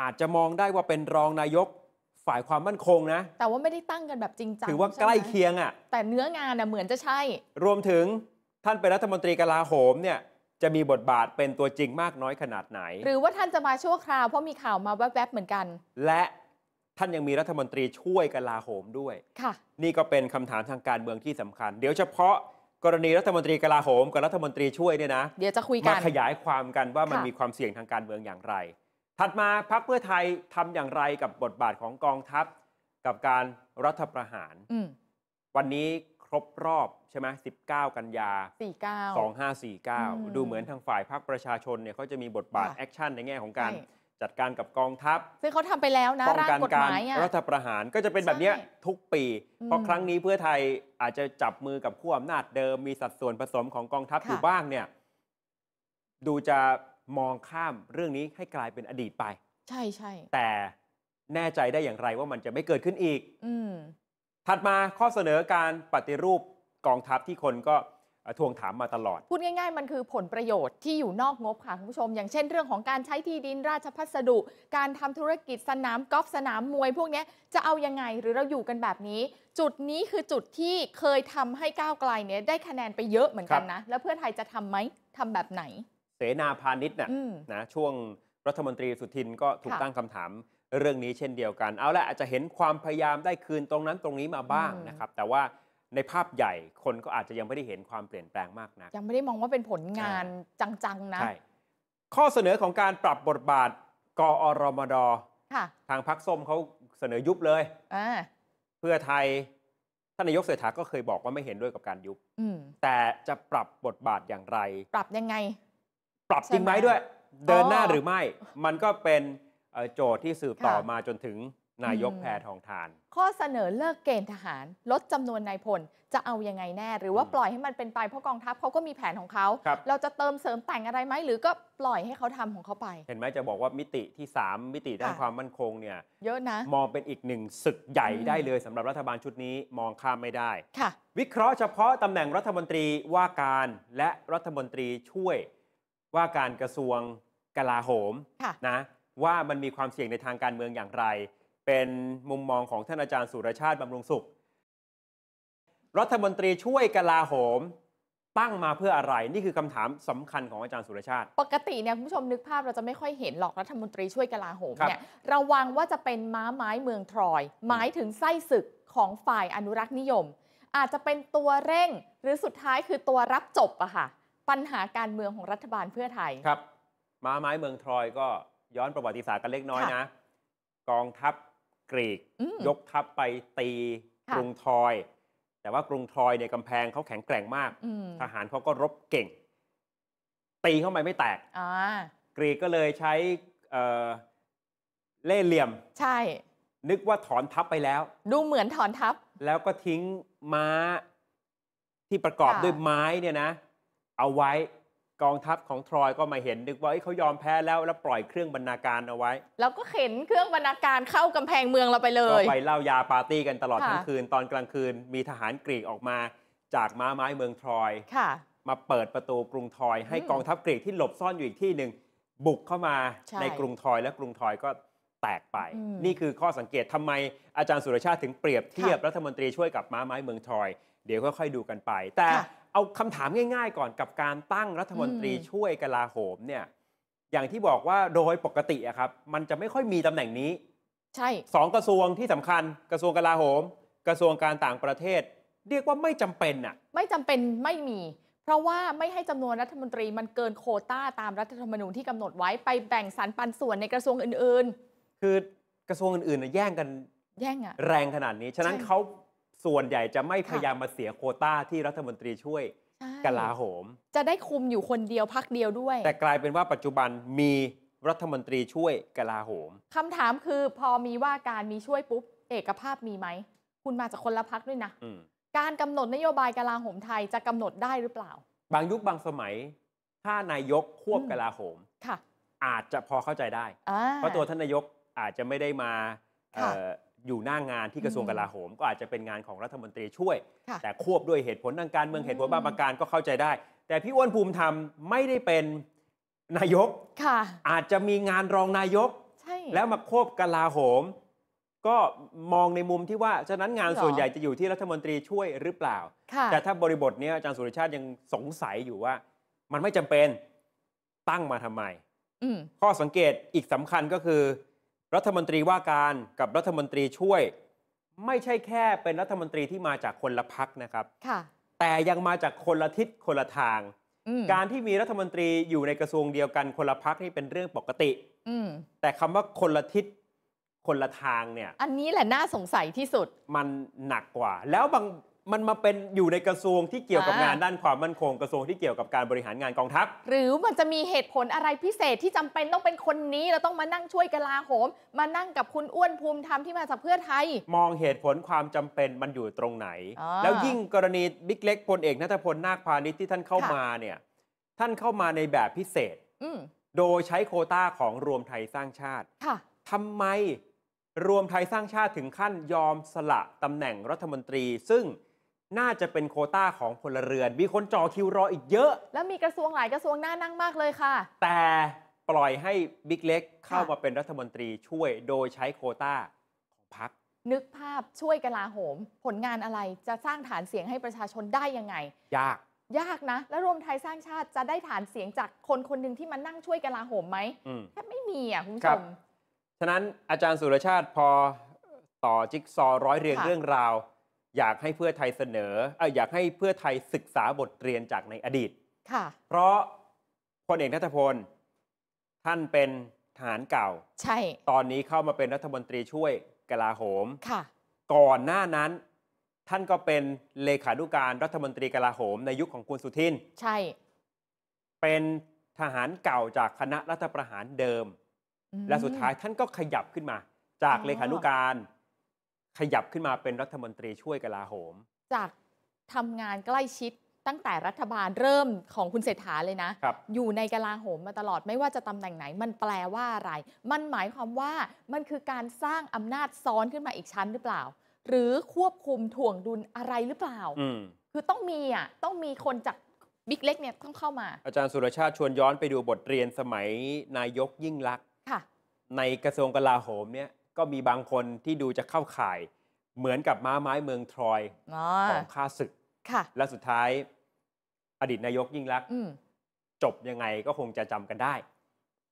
อาจจะมองได้ว่าเป็นรองนายกฝ่ายความมั่นคงนะ แต่ว่าไม่ได้ตั้งกันแบบจริงจังถือว่าใกล้เคียงอะ่ะแต่เนื้องานะ่ะเหมือนจะใช่ รวมถึงท่านเป็นรัฐมนตรีกลาโหมเนี่ยจะมีบทบาทเป็นตัวจริงมากน้อยขนาดไหน หรือว่าท่านจะมาชั่วคราวเพราะมีข่าวมาแวบๆเหมือนกัน และท่านยังมีรัฐมนตรีช่วยกลาโหมด้วย ค่ะ นี่ก็เป็นคำถามทางการเมืองที่สำคัญ เดี๋ยวเฉพาะ กรณีรัฐมนตรีกลาโหมกับรัฐมนตรีช่วยเนี่ยนะเดี๋ยวจะคุยกันมาขยายความกันว่ามันมีความเสี่ยงทางการเมืองอย่างไร ถัดมาพักเพื่อไทยทำอย่างไรกับบทบาทของกองทัพกับการรัฐประหารวันนี้ครบรอบใช่ไหมสิบเก้ากันยาสี่เก้าสองห้าสี่เก้าดูเหมือนทางฝ่ายพรรคประชาชนเนี่ยเขาจะมีบทบาทแอคชั่นในแง่ของการจัดการกับกองทัพซึ่งเขาทำไปแล้วนะป้องกันการรัฐประหารก็จะเป็นแบบนี้ทุกปี เพราะครั้งนี้เพื่อไทยอาจจะจับมือกับขั้วอำนาจเดิมมีสัดส่วนผสมของกองทัพอยู่บ้างเนี่ย ดูจะมองข้ามเรื่องนี้ให้กลายเป็นอดีตไป ใช่ใช่แต่แน่ใจได้อย่างไรว่ามันจะไม่เกิดขึ้นอีกอถัดมาข้อเสนอการปฏิรูปกองทัพที่คนก็ทวงถามมาตลอด พูดง่ายๆมันคือผลประโยชน์ที่อยู่นอกงบค่ะคุณผู้ชม อย่างเช่นเรื่องของการใช้ที่ดินราชพัสดุ การทำธุรกิจสนามกอล์ฟสนาม มวยพวกนี้จะเอายังไงหรือเราอยู่กันแบบนี้ จุดนี้คือจุดที่เคยทำให้ก้าวไกลเนี่ยได้คะแนนไปเยอะเหมือนกันนะ แล้วเพื่อไทยจะทํำไหมทำแบบไหน เสนาพาณิชย์นะนะช่วงรัฐมนตรีสุทินก็ถูกตั้งคำถามเรื่องนี้เช่นเดียวกัน เอาละอาจจะเห็นความพยายามได้คืนตรงนั้นตรงนี้มาบ้างนะครับ แต่ว่าในภาพใหญ่คนก็อาจจะยังไม่ได้เห็นความเปลี่ยนแปลงมากนักยังไม่ได้มองว่าเป็นผลงานจังๆนะใช่ข้อเสนอของการปรับบทบาทกอรมดทางพักส้มเขาเสนอยุบเลยเพื่อไทยท่านนายกเศรษฐาก็เคยบอกว่าไม่เห็นด้วยกับการยุบแต่จะปรับบทบาทอย่างไร ปรับยังไง ปรับจริงไหมด้วย เดินหน้าหรือไม่ มันก็เป็นโจทย์ที่สืบต่อมาจนถึงนายกแพรทองทาน ข้อเสนอเลิกเกณฑ์ทหารลดจำนวนนายพลจะเอายังไงแน่ หรือว่าปล่อยให้มันเป็นไป เพราะกองทัพเขาก็มีแผนของเขา เราจะเติมเสริมแต่งอะไรไหมหรือก็ปล่อยให้เขาทำของเขาไป เห็นไหมจะบอกว่ามิติที่ 3 มิติด้านความมั่นคงเนี่ยเยอะนะมองเป็นอีกหนึ่งศึกใหญ่ได้เลยสำหรับรัฐบาลชุดนี้มองข้ามไม่ได้ ค่ะ วิเคราะห์เฉพาะตำแหน่งรัฐมนตรีว่าการและรัฐมนตรีช่วยว่าการกระทรวงกลาโหมะนะว่ามันมีความเสี่ยงในทางการเมืองอย่างไรเป็นมุมมองของท่านอาจารย์สุรชาติบำรุงสุข รัฐมนตรีช่วยกลาโหม ตั้งมาเพื่ออะไรนี่คือคำถามสำคัญของอาจารย์สุรชาติ ปกติเนี่ยคุณผู้ชมนึกภาพเราจะไม่ค่อยเห็นหรอกรัฐมนตรีช่วยกลาโหมเนี่ยระวังว่าจะเป็นม้าไม้เมืองทรอย หมายถึงไส้ศึกของฝ่ายอนุรักษ์นิยม อาจจะเป็นตัวเร่งหรือสุดท้ายคือตัวรับจบอะค่ะปัญหาการเมืองของรัฐบาลเพื่อไทยครับ ม้าไม้เมืองทรอยก็ย้อนประวัติศาสตร์กันเล็กน้อยนะ กองทัพกรีกยกทัพไปตีกรุงทอย แต่ว่ากรุงทอยเนี่ยกำแพงเขาแข็งแกร่งมากทหารเขาก็รบเก่ง ตีเข้าไปไม่แตกกรีกก็เลยใช้เล่เหลี่ยม ใช่ นึกว่าถอนทัพไปแล้ว ดูเหมือนถอนทัพแล้วก็ทิ้งม้าที่ประกอบด้วยไม้เนี่ยนะเอาไว้กองทัพของทรอยก็มาเห็นนึกว่าเขายอมแพ้แล้วแล้วปล่อยเครื่องบรรณาการเอาไว้แล้วก็เข็นเครื่องบรรณาการเข้ากำแพงเมืองเราไปเลยก็ไปเล่ายาปาร์ตี้กันตลอดทั้งคืน ตอนกลางคืนมีทหารกรีกออกมา จากม้าไม้เมืองทรอย ค่ะ มาเปิดประตูกรุงทรอย ให้กองทัพกรีกที่หลบซ่อนอยู่อีกที่หนึ่งบุกเข้ามาใในกรุงทรอยและกรุงทรอยก็แตกไป นี่คือข้อสังเกตทำไมอาจารย์สุรชาติถึงเปรียบเทียบรัฐมนตรีช่วยกับม้าไม้เมืองทรอย เดี๋ยวค่อยๆดูกันไป แต่เอาคำถามง่ายๆ ก่อนกับการตั้งรัฐมนตรีช่วยกลาโหมเนี่ยอย่างที่บอกว่าโดยปกติอะครับ มันจะไม่ค่อยมีตำแหน่งนี้ ใช่สองกระทรวงที่สำคัญ กระทรวงกลาโหม กระทรวงการต่างประเทศ เรียกว่าไม่จำเป็นอะไม่จำเป็นไม่มี เพราะว่าไม่ให้จำนวนรัฐมนตรีมันเกินโคต้าตามรัฐธรรมนูญที่กำหนดไว้ไปแบ่งสรรปันส่วนในกระทรวงอื่นๆ คือกระทรวงอื่นๆแย่งกันแย่งอะแรงขนาดนี้ฉะนั้นเขาส่วนใหญ่จะไม่พยายามมาเสียโคต้าที่รัฐมนตรีช่วยกลาโหม จะได้คุมอยู่คนเดียวพักเดียวด้วย แต่กลายเป็นว่าปัจจุบันมีรัฐมนตรีช่วยกลาโหมคำถามคือพอมีว่าการมีช่วยปุ๊บเอกภาพมีไหมคุณมาจากคนละพักด้วยนะการกำหนดนโยบายกลาโหมไทยจะกำหนดได้หรือเปล่า บางยุคบางสมัย ถ้านายกควบกลาโหมค่ะ อาจจะพอเข้าใจได้เพราะตัวท่านนายกอาจจะไม่ได้มาอยู่หน้างงานที่กระทรวงกลาโหมก็อาจจะเป็นงานของรัฐมนตรีช่วย แต่ควบด้วยเหตุผลทางการเมืองเหตุผลบางประการก็เข้าใจได้ แต่พี่อ้วนภูมิธรรมไม่ได้เป็นนายก ค่ะ อาจจะมีงานรองนายกแล้วมาควบกลาโหม ก็มองในมุมที่ว่าฉะนั้นงานส่วนใหญ่จะอยู่ที่รัฐมนตรีช่วยหรือเปล่า แต่ถ้าบริบทนี้อาจารย์สุริชาติยังสงสัยอยู่ว่า มันไม่จำเป็นตั้งมาทำไมอมข้อสังเกตอีกสำคัญก็คือรัฐมนตรีว่าการกับรัฐมนตรีช่วย ไม่ใช่แค่เป็นรัฐมนตรีที่มาจากคนละพักนะครับ ค่ะ แต่ยังมาจากคนละทิศคนละทาง การที่มีรัฐมนตรีอยู่ในกระทรวงเดียวกันคนละพักนี่เป็นเรื่องปกติแต่คำว่าคนละทิศคนละทางเนี่ย อันนี้แหละน่าสงสัยที่สุด มันหนักกว่าแล้วบางมันมาเป็นอยู่ในกระทรวงที่เกี่ยวกับงานด้านความมั่นคงกระทรวงที่เกี่ยวกับการบริหารงานกองทัพหรือมันจะมีเหตุผลอะไรพิเศษที่จำเป็นต้องเป็นคนนี้ เราต้องมานั่งช่วยกลาโหมมานั่งกับคุณอ้วนภูมิธรรมที่มาจากเพื่อไทย มองเหตุผลความจำเป็นมันอยู่ตรงไหน แล้วยิ่งกรณีบิ๊กเล็กพลเอกนัทพลนาคพาณิชย์ที่ท่านเข้ามาเนี่ยท่านเข้ามาในแบบพิเศษโดยใช้โคต้าของรวมไทยสร้างชาติทำไมรวมไทยสร้างชาติถึงขั้นยอมสละตำแหน่งรัฐมนตรี ซึ่งน่าจะเป็นโคต้าของพลเรือน มีคนจ่อคิวรออีกเยอะแล้วมีกระทรวงหลายกระทรวงน่านั่งมากเลยค่ะ แต่ปล่อยให้บิ๊กเล็กเข้ามาเป็นรัฐมนตรีช่วยโดยใช้โคต้าของพัก นึกภาพช่วยกลาโหม ผลงานอะไรจะสร้างฐานเสียงให้ประชาชนได้ยังไงยากยากนะ แล้วรวมไทยสร้างชาติจะได้ฐานเสียงจากคนคนหนึ่งที่มานั่งช่วยกลาโหมไหมแทบไม่มีอ่ะคุณผู้ชมฉะนั้นอาจารย์สุรชาติพอต่อจิ๊กซอร้อยเรียงเรื่องราวอยากให้เพื่อไทยเสนอออยากให้เพื่อไทยศึกษาบทเรียนจากในอดีตเพราะพลเอกนัทพลท่านเป็นทหารเก่า ใช่ ตอนนี้เข้ามาเป็นรัฐมนตรีช่วยกลาโหม ค่ะ ก่อนหน้านั้น ท่านก็เป็นเลขานุการรัฐมนตรีกลาโหมในยุคขของคุณสุทิน ใช่ เป็นทหารเก่าจากคณะรัฐประหารเดิม และสุดท้ายท่านก็ขยับขึ้นมา จากเลขานุการขยับขึ้นมาเป็นรัฐมนตรีช่วยกลาโหม จากทำงานใกล้ชิดตั้งแต่รัฐบาลเริ่มของคุณเศรษฐาเลยนะ อยู่ในกลาโหมมาตลอดไม่ว่าจะตำแหน่งไหน มันแปลว่าอะไร มันหมายความว่า มันคือการสร้างอำนาจซ้อนขึ้นมาอีกชั้นหรือเปล่า หรือควบคุมถ่วงดุลอะไรหรือเปล่าคือต้องมีอ่ะต้องมีคนจากบิ๊กเล็กเนี่ยต้องเข้ามา อาจารย์สุรชาติชวนย้อนไปดูบทเรียนสมัยนายกยิ่งลักษณ์ในกระทรวงกลาโหมเนี่ยก็มีบางคนที่ดูจะเข้าข่าย เหมือนกับม้าไม้เมืองทรอย ของข้าศึก ค่ะ และสุดท้าย อดีตนายกยิ่งรักจบยังไงก็คงจะจำกันได้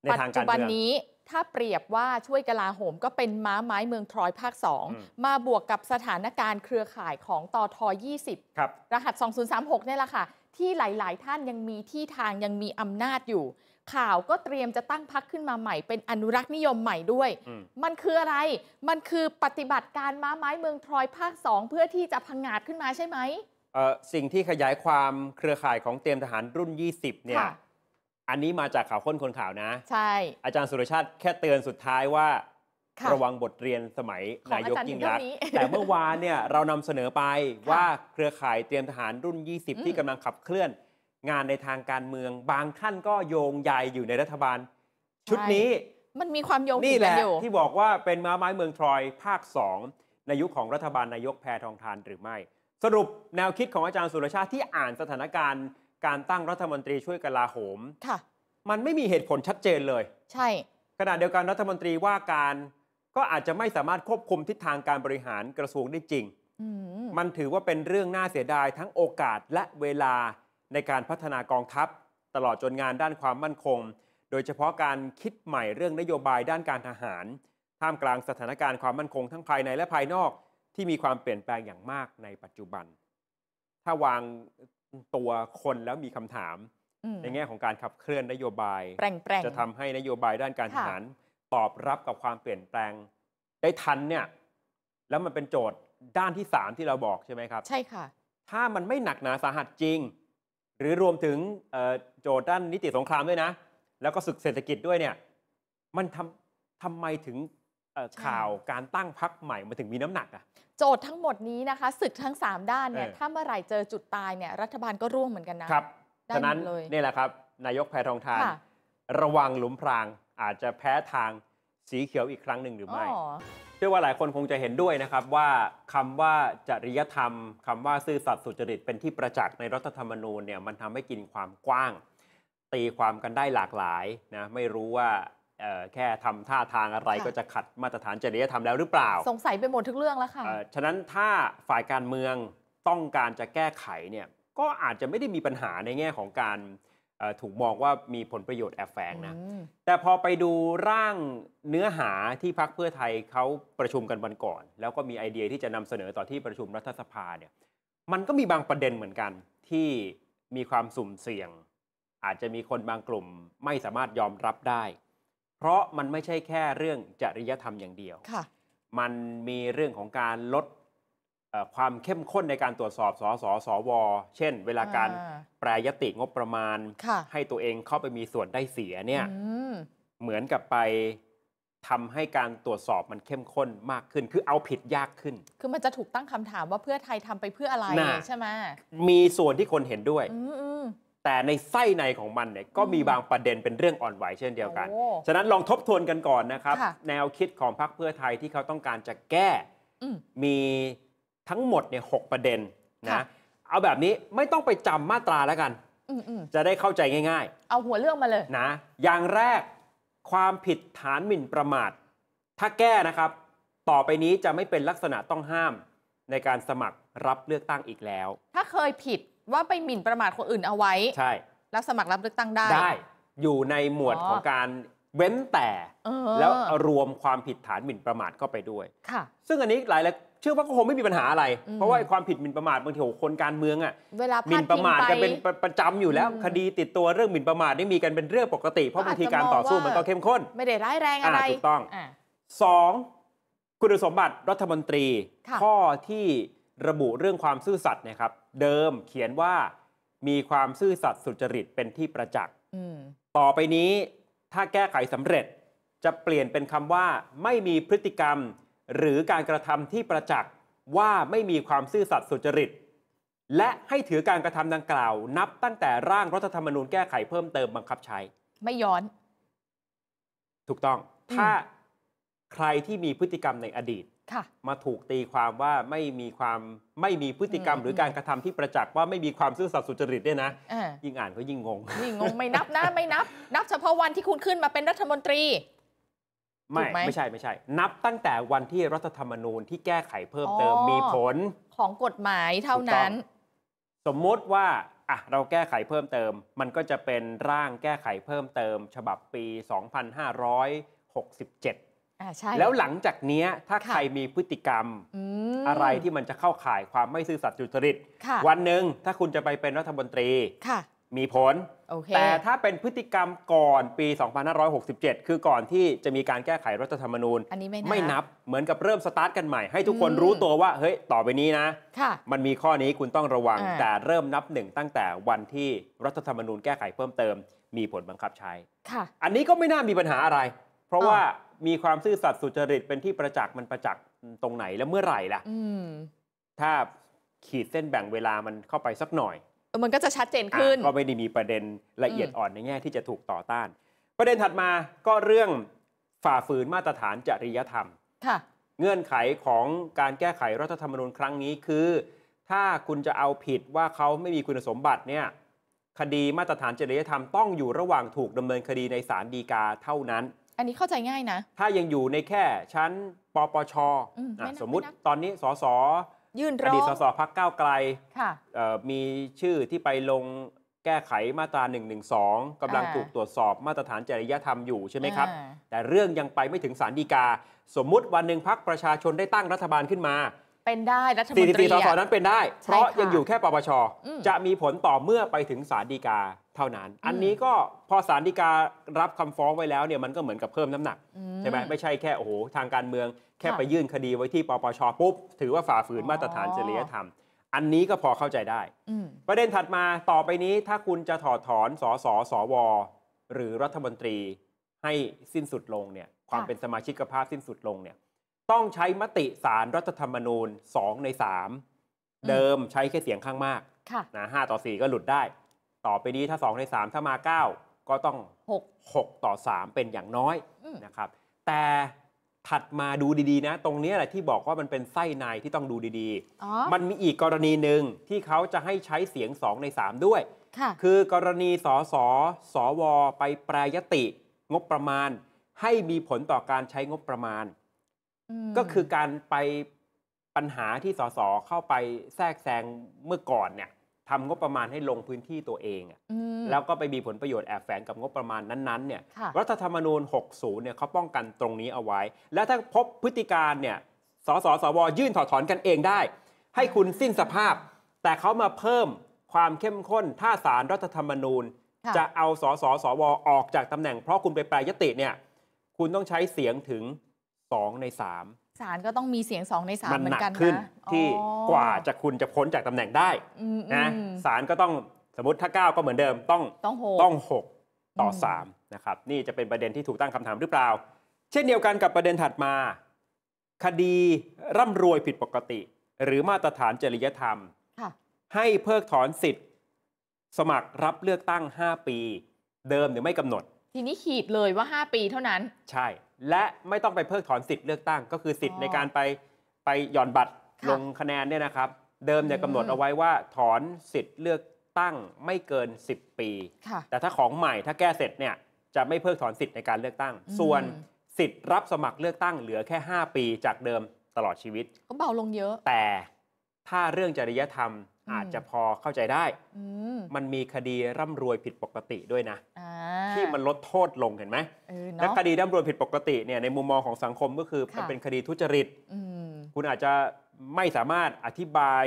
ในทางการเมืองปัจจุบันนี้ถ้าเปรียบว่าช่วยกลาโหม ก็เป็นม้าไม้เมืองทรอยภาคสองมาบวกกับสถานการณ์เครือข่ายของตอทอ20ครับรหัส 2036 เนี่ยแหละค่ะ ที่หลาย ๆ ท่านยังมีที่ทางยังมีอำนาจอยู่ข่าวก็เตรียมจะตั้งพักขึ้นมาใหม่เป็นอนุรักษ์นิยมใหม่ด้วย มันคืออะไรมันคือปฏิบัติการม้าไม้เมืองทรอยภาคสองเพื่อที่จะพังงาดขึ้นมาใช่ไหม สิ่งที่ขยายความเครือข่ายของเตรียมทหารรุ่น 20เนี่ยอันนี้มาจากข่าวค้นคนข่าวนะ ใช่อาจารย์สุรชาติแค่เตือนสุดท้ายว่า ระวังบทเรียนสมัยนายกยิ่งรักแต่เมื่อวานเนี่ยเรานำเสนอไปว่าเครือข่ายเตรียมทหารรุ่น 20 ที่กำลังขับเคลื่อนงานในทางการเมืองบางท่านก็โยงใยอยู่ในรัฐบาล ชุดนี้มันมีความโยงนี่แหละ ที่บอกว่าเป็นมาไม้เมืองทรอยภาคสองในยุคขของรัฐบาลนายกแพทองทานหรือไม่ สรุปแนวคิดของอาจารย์สุรชาติที่อ่านสถานการณ์ การตั้งรัฐมนตรีช่วยกลาโหมค่ะ มันไม่มีเหตุผลชัดเจนเลย ใช่ขณะเดียวกันรัฐมนตรีว่าการก็อาจจะไม่สามารถควบคุมทิศทางการบริหารกระทรวงได้จริงมันถือว่าเป็นเรื่องน่าเสียดายทั้งโอกาสและเวลาในการพัฒนากองทัพตลอดจนงานด้านความมั่นคง โดยเฉพาะการคิดใหม่เรื่องนโยบายด้านการทหาร ท่ามกลางสถานการณ์ความมั่นคงทั้งภายในและภายนอก ที่มีความเปลี่ยนแปลงอย่างมากในปัจจุบัน ถ้าวางตัวคนแล้วมีคำถาม ในแง่ของการขับเคลื่อนนโยบาย จะทำให้นโยบายด้านการทหาร ตอบรับกับความเปลี่ยนแปลงได้ทันเนี่ย แล้วมันเป็นโจทย์ด้านที่สามที่เราบอกใช่ไหมครับ ใช่ค่ะ ถ้ามันไม่หนักหนาสาหัสจริงหรือรวมถึงโจทย์ด้านนิติสงครามด้วยนะ แล้วก็ศึกเศรษฐกิจด้วยเนี่ยมันทำทำไมถึงข่าวการตั้งพักใหม่มาถึงมีน้ำหนักอะโจทย์ทั้งหมดนี้นะคะ ศึกทั้ง 3 ด้านเนี่ยถ้าเมื่อไหร่เจอจุดตายเนี่ยรัฐบาลก็ร่วงเหมือนกันนะครับฉะนั้นนี่แหละครับนายกแพทองทาน ระวังหลุมพรางอาจจะแพ้ทางสีเขียวอีกครั้งหนึ่งหรือไม่เชื่อว่าหลายคนคงจะเห็นด้วยนะครับว่าคำว่าจริยธรรม คำว่าซื่อสัตย์สุจริตเป็นที่ประจักษ์ในรัฐธรรมนูญเนี่ยมันทำให้กินความกว้าง ตีความกันได้หลากหลายนะไม่รู้ว่าแค่ทำท่าทางอะไร ก็จะขัดมาตรฐานจริยธรรมแล้วหรือเปล่า สงสัยไปหมดทุกเรื่องแล้วค่ะฉะนั้นถ้าฝ่ายการเมืองต้องการจะแก้ไขเนี่ยก็อาจจะไม่ได้มีปัญหาในแง่ของการถูกมองว่ามีผลประโยชน์แอบแฝงนะ แต่พอไปดูร่างเนื้อหาที่พักเพื่อไทยเขาประชุมกันวันก่อน แล้วก็มีไอเดียที่จะนำเสนอต่อที่ประชุมรัฐสภาเนี่ย มันก็มีบางประเด็นเหมือนกัน ที่มีความสุ่มเสี่ยง อาจจะมีคนบางกลุ่มไม่สามารถยอมรับได้ เพราะมันไม่ใช่แค่เรื่องจริยธรรมอย่างเดียว มันมีเรื่องของการลดความเข้มข้นในการตรวจสอบสอสอสว เช่น เวลาการแปรยติงบประมาณ ให้ตัวเองเข้าไปมีส่วนได้เสียเนี่ย เหมือนกับไป ทำให้การตรวจสอบมันเข้มข้นมากขึ้น คือเอาผิดยากขึ้น คือมันจะถูกตั้งคำถามว่าเพื่อไทยทำไปเพื่ออะไรใช่ไหมมีส่วนที่คนเห็นด้วย แต่ในไส้ในของมันเนี่ย ก็มีบางประเด็นเป็นเรื่องอ่อนไหว เช่นเดียวกัน ฉะนั้นลองทบทวนกันก่อนนะครับ แนวคิดของพรรคเพื่อไทยที่เขาต้องการจะแก้ มีทั้งหมดเนี่ยหประเด็นนะ เอาแบบนี้ไม่ต้องไปจำมาตราแล้วกันจะได้เข้าใจง่ายๆ เอาหัวเรื่องมาเลยนะ อย่างแรกความผิดฐานหมิ่นประมาท ถ้าแก้นะครับ ต่อไปนี้จะไม่เป็นลักษณะต้องห้ามในการสมัครรับเลือกตั้งอีกแล้ว ถ้าเคยผิดว่าไปหมิ่นประมาทคนอื่นเอาไว้ใช่แล้วสมัครรับเลือกตั้งได้ ได้ อยู่ในหมวดของการเว้นแต่แล้วรวมความผิดฐานหมิ่นประมาทเข้าไปด้วยค่ะซึ่งอันนี้หลายชื่อว่าก็คงไม่มีปัญหาอะไร เพราะว่าความผิดหมิ่นประมาทบางทีโคนการเมืองอ่ะหมิ่นประมาทกันเป็นประจำอยู่แล้ว คดีติดตัวเรื่องหมิ่นประมาทได้มีกันเป็นเรื่องปกติเพราะบางทีการต่อสู้มันก็เข้มข้นไม่ได้ร้ายแรงอะไรถูกต้องสองคุณสมบัติรัฐมนตรี ข้อที่ระบุเรื่องความซื่อสัตย์นะครับ เดิมเขียนว่ามีความซื่อสัตย์สุจริตเป็นที่ประจักษ์ต่อไปนี้ถ้าแก้ไขสำเร็จจะเปลี่ยนเป็นคำว่าไม่มีพฤติกรรมหรือการกระทำที่ประจักษ์ว่าไม่มีความซื่อสัตย์สุจริต และให้ถือการกระทำดังกล่าว นับตั้งแต่ร่างรัฐธรรมนูญแก้ไขเพิ่มเติมบังคับใช้ ไม่ย้อน ถูกต้องถ้าใครที่มีพฤติกรรมในอดีตมาถูกตีความว่าไม่มีความไม่มีพฤติกรรมหรือการกระทำที่ประจักษ์ว่าไม่มีความซื่อสัตย์สุจริตเนี่ยนะยิ่งอ่านก็ยิ่งงงยิ่งงง ไม่นับนะไม่นับ นับเฉพาะวันที่คุณขึ้นมาเป็นรัฐมนตรีไม่ไม่ใช่ไม่ใช่ นับตั้งแต่วันที่รัฐธรรมนูญที่แก้ไขเพิ่มเติมมีผลของกฎหมายเท่านั้น สมมติว่าอ่ะเราแก้ไขเพิ่มเติมมันก็จะเป็นร่างแก้ไขเพิ่มเติม ฉบับปี 2567อ่าใช่แล้วหลังจากนี้ถ้าใครมีพฤติกรรม อะไรที่มันจะเข้าข่ายความไม่ซื่อสัตย์จุจริตวันหนึ่งถ้าคุณจะไปเป็นรัฐมนตรีมีผล okay. แต่ถ้าเป็นพฤติกรรมก่อนปี 2567 คือก่อนที่จะมีการแก้ไขรัฐธรรมนูญนนไม่นับไม่นับเหมือนกับเริ่มสตาร์ทกันใหม่ ให้ทุกคนรู้ตัวว่าเฮ้ยต่อไปนี้นะะมันมีข้อนี้คุณต้องระวัง แต่เริ่มนับหนึ่งตั้งแต่วันที่รัฐธรรมนูญแก้ไขเพิ่มเติมมีผลบังคับใช้อันนี้ก็ไม่น่ามีปัญหาอะไร เพราะว่ามีความซื่อสัตย์สุจริตเป็นที่ประจักษ์มันประจักษ์ตรงไหนและเมื่อไหร่ล่ะถ้าขีดเส้นแบ่งเวลามันเข้าไปสักหน่อยมันก็จะชัดเจนขึ้นก็ไม่ได้มีประเด็นละเอียดอ่อนในแง่ที่จะถูกต่อต้าน ประเด็นถัดมาก็เรื่องฝ่าฝืนมาตรฐานจริยธรรมเงื่อนไขของการแก้ไขรัฐธรรมนูญครั้งนี้คือ ถ้าคุณจะเอาผิดว่าเขาไม่มีคุณสมบัติเนี่ยคดีมาตรฐานจริยธรรมต้องอยู่ระหว่างถูกดำเนินคดีในศาลฎีกาเท่านั้น อันนี้เข้าใจง่ายนะ ถ้ายังอยู่ในแค่ชั้นปปช สมมติตอนนี้สสยื่นร้องอดีตสสพักเก้าไกล มีชื่อที่ไปลงแก้ไขมาตรา1นึกำลังถูกตรวจสอบมาตรฐานจริยธรรมอยู่ใช่ไหมครับ แต่เรื่องยังไปไม่ถึงศาลฎีกา สมมุติวันหนึ่งพักประชาชนได้ตั้งรัฐบาลขึ้นมา เป็นได้รัฐมนตรีสสนั้นเป็นได้ เพราะยังอยู่แค่ปปช จะมีผลต่อเมื่อไปถึงศาลฎีกาเท่านั้น อันนี้ก็พอศาลฎีการับคำฟ้องไว้แล้วเนี่ยมันก็เหมือนกับเพิ่มน้ำหนักใช่ไหมไม่ใช่แค่โอ้โหทางการเมืองแค่ไปยื่นคดีไว้ที่ปปชปุ๊บ ถือว่าฝ่าฝืนมาตรฐานจริยธรรม อันนี้ก็พอเข้าใจได้ประเด็นถัดมาต่อไปนี้ถ้าคุณจะถอดถอนสอสอสวหรือรัฐมนตรีให้สิ้นสุดลงเนี่ย ความเป็นสมาชิกภาพสิ้นสุดลงเนี่ย ต้องใช้มติ สารรัฐธรรมนูญสองในมเดิมใช้แค่เสียงข้างมากนะห้าต่อ4ก็หลุดได้ ต่อไปนี้ถ้าสองในสถ้ามา9ก็ต้อง6 6ต่อมเป็นอย่างน้อย นะครับ แต่ถัดมาดูดีๆ นะ ตรงนี้แหละที่บอกว่ามันเป็นไส้ในที่ต้องดูดีๆมันมีอีกกรณีหนึ่งที่เขาจะให้ใช้เสียงสองใน3ด้วยคคือกรณีสอสอสวไปแปรยติ งบประมาณ ให้มีผลต่อการใช้งบประมาณก็คือการไปปัญหาที่สอสอเข้าไปแทรกแซงเมื่อก่อนเนี่ยทำงบประมาณให้ลงพื้นที่ตัวเองอะแล้วก็ไปมีผลประโยชน์แอบแฝงกับงบประมาณนั้นๆเนี่ยรัฐธรรมนูญ60เนี่ยเขาป้องกันตรงนี้เอาไว้ และถ้าพบพฤติการเนี่ยสสสว ยื่นถอดถอนกันเองได้ ให้คุณสิ้นสภาพ แต่เขามาเพิ่มความเข้มข้นถ้าสารรัฐธรรมนูญ จะเอาสสสว ออกจากตำแหน่งเพราะคุณไปแปรยติเนี่ยคุณต้องใช้เสียงถึง2ใน3ศาลก็ต้องมีเสียงสองในสามเหมือนกันขึ้น ที่กว่าจะคุณจะพ้นจากตำแหน่งได้นะศาลก็ต้องสมมติถ้าเก้าก็เหมือนเดิมต้องต้องหกต้องหกต่อมนะครับนี่จะเป็นประเด็นที่ถูกตั้งคำถามหรือเปล่า เช่นเดียวกันกับประเด็นถัดมาคดีร่ำรวยผิดปกติ หรือมาตรฐานจริยธรรม ให้เพิกถอนสิทธิ์สมัครรับเลือกตั้ง 5 ปีเดิมหรือไม่กำหนดทีนี้ขีดเลยว่า 5 ปีเท่านั้น ใช่และไม่ต้องไปเพิกถอนสิทธิ์เลือกตั้งก็คือสิทธิ์ในการไปไปหย่อนบัตรลงคะแนนเนี่ยนะครับเดิมเนี่ยกำหนดเอาไว้ว่าถอนสิทธิ์เลือกตั้งไม่เกิน 10 ปี แต่ถ้าของใหม่ถ้าแก้เสร็จเนี่ยจะไม่เพิกถอนสิทธิ์ในการเลือกตั้ง ส่วนสิทธิ์ รับสมัครเลือกตั้งเหลือแค่ 5 ปี จากเดิมตลอดชีวิตก็เบาลงเยอะแต่ถ้าเรื่องจริยธรรมอาจจะพอเข้าใจได้ มันมีคดีร่ำรวยผิดปกติด้วยนะ ที่มันลดโทษลงเห็นไหมแล้วคดีร่ำรวยผิดปกติเนี่ยในมุมมองของสังคมก็คือมันเป็นคดีทุจริต คุณอาจจะไม่สามารถอธิบาย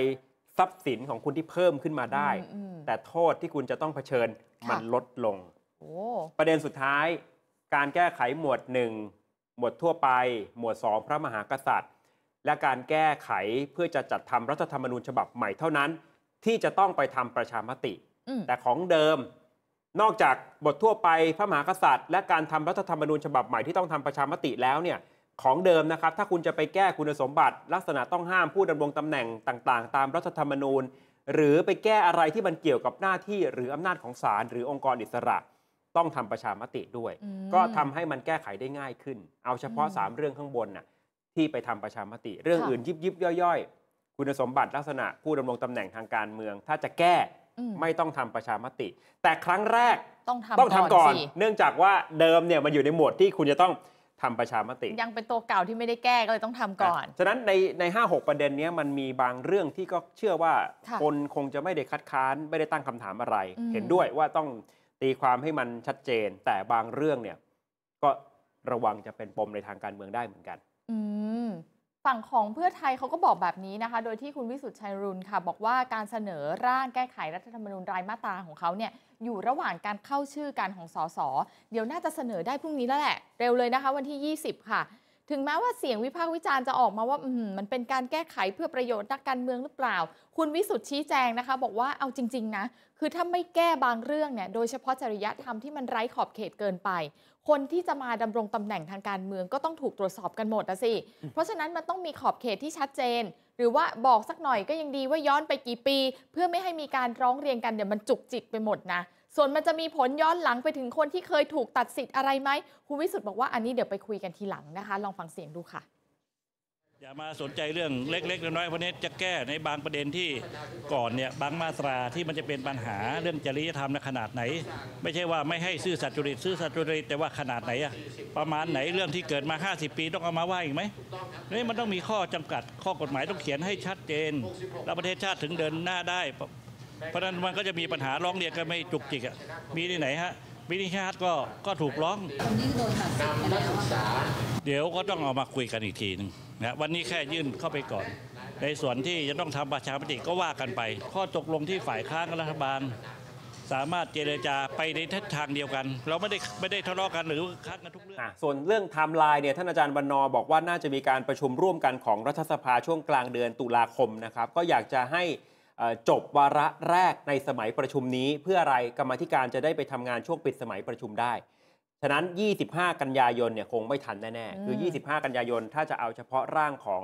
ทรัพย์สินของคุณที่เพิ่มขึ้นมาได้ แต่โทษที่คุณจะต้องเผชิญมันลดลง ประเด็นสุดท้าย การแก้ไขหมวดหนึ่งหมวดทั่วไป หมวดสองพระมหากษัตริย์ และการแก้ไขเพื่อจะจัดทำรัฐธรรมนูญฉบับใหม่เท่านั้นที่จะต้องไปทำประชามติ แต่ของเดิม นอกจากบททั่วไปพระมหากษัตริย์และการทำรัฐธรรมนูญฉบับใหม่ที่ต้องทำประชามติแล้วเนี่ยของเดิมนะครับถ้าคุณจะไปแก้คุณสมบัติ ลักษณะต้องห้ามผู้ดำรงตำแหน่งต่างๆตามรัฐธรรมนูญ หรือไปแก้อะไรที่มันเกี่ยวกับหน้าที่หรืออำนาจของศาลหรือองค์กรอิสระต้องทำประชามติด้วย ก็ทำให้มันแก้ไขได้ง่ายขึ้น เอาเฉพาะ3เรื่องข้างบนน่ะที่ไปทำประชามติเรื่องอื่นยิบยิบย่อย ๆคุณสมบัติลักษณะผู้ดำรงตำแหน่งทางการเมือง ถ้าจะแก้ไม่ต้องทำประชามติ แต่ครั้งแรกต้องทำต้องทำก่อน เนื่องจากว่าเดิมเนี่ยมันอยู่ในหมวดที่คุณจะต้องทำประชามติ ยังเป็นตัวเก่าที่ไม่ได้แก้ก็เลยต้องทำก่อนฉะนั้นในในห้าหประเด็นนี้มันมีบางเรื่องที่ก็เชื่อว่าคนคงจะไม่ได้คัดค้านไม่ได้ตั้งคำถามอะไร เห็นด้วยว่าต้องตีความให้มันชัดเจน แต่บางเรื่องเนี่ย ก็ระวังจะเป็นปมในทางการเมืองได้เหมือนกันอืฝั่งของเพื่อไทยเขาก็บอกแบบนี้นะคะ โดยที่คุณวิสุทธิ์ชัยรุนค่ะ บอกว่าการเสนอร่างแก้ไขรัฐธรรมนูญรายมาตราของเขาเนี่ยอยู่ระหว่างการเข้าชื่อการของสสเดี๋ยวน่าจะเสนอได้พรุ่งนี้แล้วแหละเร็วเลยนะคะวันที่ 20 ค่ะ ถึงแม้ว่าเสียงวิพากษ์วิจารณ์จะออกมาว่ามมันเป็นการแก้ไขเพื่อประโยชน์นักการเมืองหรือเปล่า คุณวิสุทธิ์ชี้แจงนะคะบอกว่าเอาจริงๆนะคือถ้าไม่แก้บางเรื่องเนี่ยโดยเฉพาะจริยธรรมที่มันไร้ขอบเขตเกินไปคนที่จะมาดำรงตำแหน่งทางการเมือง ก็ต้องถูกตรวจสอบกันหมดนะสิ เพราะฉะนั้นมันต้องมีขอบเขตที่ชัดเจน หรือว่าบอกสักหน่อยก็ยังดีว่าย้อนไปกี่ปี เพื่อไม่ให้มีการร้องเรียนกันเดี๋ยวมันจุกจิกไปหมดนะ ส่วนมันจะมีผลย้อนหลังไปถึงคนที่เคยถูกตัดสิทธิ์อะไรไหมคุณวิสุทธ์บอกว่าอันนี้เดี๋ยวไปคุยกันทีหลังนะคะ ลองฟังเสียงดูค่ะอย่ามาสนใจเรื่องเล็กๆน้อยๆพวกนี้จะแก้ในบางประเด็นที่ก่อนเนี่ยบางมาตราที่มันจะเป็นปัญหาเรื่องจริยธรรมในขนาดไหน ไม่ใช่ว่าไม่ให้ซื่อสัตย์จริตซื่อสัตย์จริตแต่ว่าขนาดไหนอะประมาณไหนเรื่องที่เกิดมา 50 ปีต้องเอามาว่าอีกไหมนี่มันต้องมีข้อจำกัดข้อกฎหมายต้องเขียนให้ชัดเจนแล้วประเทศชาติถึงเดินหน้าได้ เพราะนั้นมันก็จะมีปัญหาร้องเรียนกันไม่จุกจิกอะมีที่ไหนฮะวินิชาตก็ก็ถูกร้องคน่นัดสินไป้อเดี๋ยวก็ต้องเอามาคุยกันอีกทีหนึงนะวันนี้แค่ยื่นเข้าไปก่อน ในส่วนที่จะต้องทำประชามติก็ว่ากันไป ข้อตกลงที่ฝ่ายค้านรัฐบาล สามารถเจรจาไปในทิศทางเดียวกัน เราไม่ได้ไม่ได้ทะเลาะกันหรือคัดกันทุกเรื่องส่วนเรื่องไทม์ไลน์เนี่ยท่านอาจารย์บรรณอรบอกว่าน่าจะมีการประชุมร่วมกันของรัฐสภาช่วงกลางเดือนตุลาคมนะครับก็อยากจะให้จบวาระแรกในสมัยประชุมนี้เพื่ออะไรกรรมธิการจะได้ไปทำงานช่วงปิดสมัยประชุมได้ ฉะนั้น 25 กันยายนเนี่ยคงไม่ทันแน่ๆคือ 25 กันยายนถ้าจะเอาเฉพาะร่างของ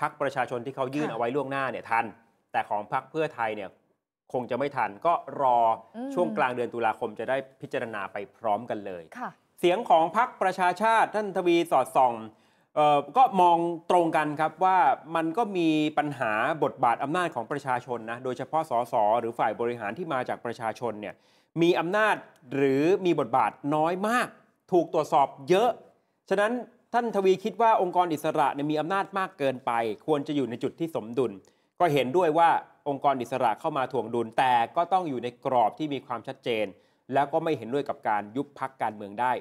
พรรคประชาชนที่เขายื่นเอาไว้ล่วงหน้าเนี่ยทันแต่ของพรรคเพื่อไทยเนี่ยคงจะไม่ทัน ก็รอช่วงกลางเดือนตุลาคมจะได้พิจารณาไปพร้อมกันเลยเสียงของพรรคประชาชาติ ท่านทวีสอดส่องก็มองตรงกันครับว่ามันก็มีปัญหาบทบาทอำนาจของประชาชนนะโดยเฉพาะสสหรือฝ่ายบริหารที่มาจากประชาชนเนี่ยมีอำนาจหรือมีบทบาทน้อยมาก ถูกตรวจสอบเยอะฉะนั้นท่านทวีคิดว่าองค์กรอิสระเนี่ยมีอำนาจมากเกินไปควรจะอยู่ในจุดที่สมดุล ก็เห็นด้วยว่าองค์กรอิสระเข้ามาถ่วงดุลแต่ก็ต้องอยู่ในกรอบที่มีความชัดเจน แล้วก็ไม่เห็นด้วยกับการยุบพักการเมืองได้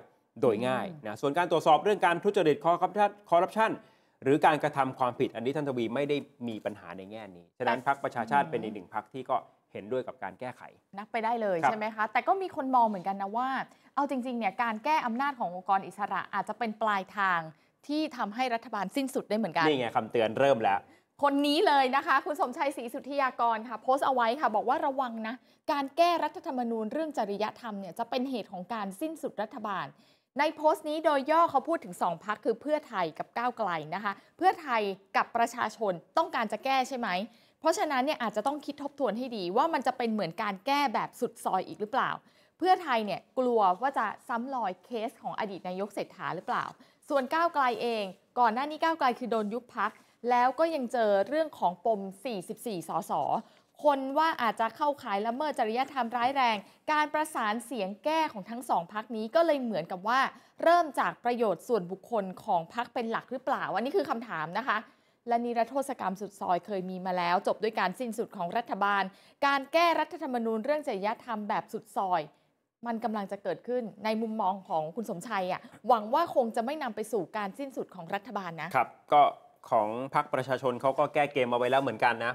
โดยง่ายนะส่วนการตรวจสอบเรื่องการทุจริตคอร์รัปชันหรือการกระทำความผิดอันนี้ท่านทวีไม่ได้มีปัญหาในแง่นี้ ฉะนั้นพักประชาชาติเป็นอีกหนึ่งพักที่ก็เห็นด้วยกับการแก้ไข นักไปได้เลยใช่ไหมคะ แต่ก็มีคนมองเหมือนกันนะว่า เอาจริงๆเนี่ยการแก้อำนาจขององค์กรอิสระอาจจะเป็นปลายทาง ที่ทำให้รัฐบาลสิ้นสุดได้เหมือนกันนี่ไงคำเตือนเริ่มแล้ว คนนี้เลยนะคะ คุณสมชัยศรีสุทธิยากรค่ะโพสต์เอาไว้ค่ะบอกว่าระวังนะการแก้รัฐธรรมนูญเรื่องจริยธรรมเนี่ยจะเป็นเหตุของการสิ้นสุดรัฐบาลในโพสต์นี้โดยย่อเขาพูดถึง 2พักคือเพื่อไทยกับก้าวไกลนะคะเพื่อไทยกับประชาชนต้องการจะแก้ใช่ไหม เพราะฉะนั้นเนี่ยอาจจะต้องคิดทบทวนให้ดีว่ามันจะเป็นเหมือนการแก้แบบสุดซอยอีกหรือเปล่า เพื่อไทยเนี่ยกลัวว่าจะซ้ำรอยเคสของอดีตนายกเศรษฐาหรือเปล่า ส่วนก้าวไกลเองก่อนหน้านี้ก้าวไกลคือโดนยุบพักแล้วก็ยังเจอเรื่องของปม 44สสคนว่าอาจจะเข้าขายละเมิดจริยธรรมร้ายแรง การประสานเสียงแก้ของทั้งสองพักนี้ก็เลยเหมือนกับว่า เริ่มจากประโยชน์ส่วนบุคคลของพักเป็นหลักหรือเปล่า อันนี้คือคำถามนะคะ และนิรโทษกรรมสุดซอยเคยมีมาแล้วจบด้วยการสิ้นสุดของรัฐบาล การแก้รัฐธรรมนูญเรื่องจริยธรรมแบบสุดซอย มันกำลังจะเกิดขึ้นในมุมมองของคุณสมชัยอ่ะหวังว่าคงจะไม่นำไปสู่การสิ้นสุดของรัฐบาลนะครับ ก็ของพรรคประชาชนเขาก็แก้เกมมาไว้แล้วเหมือนกันนะ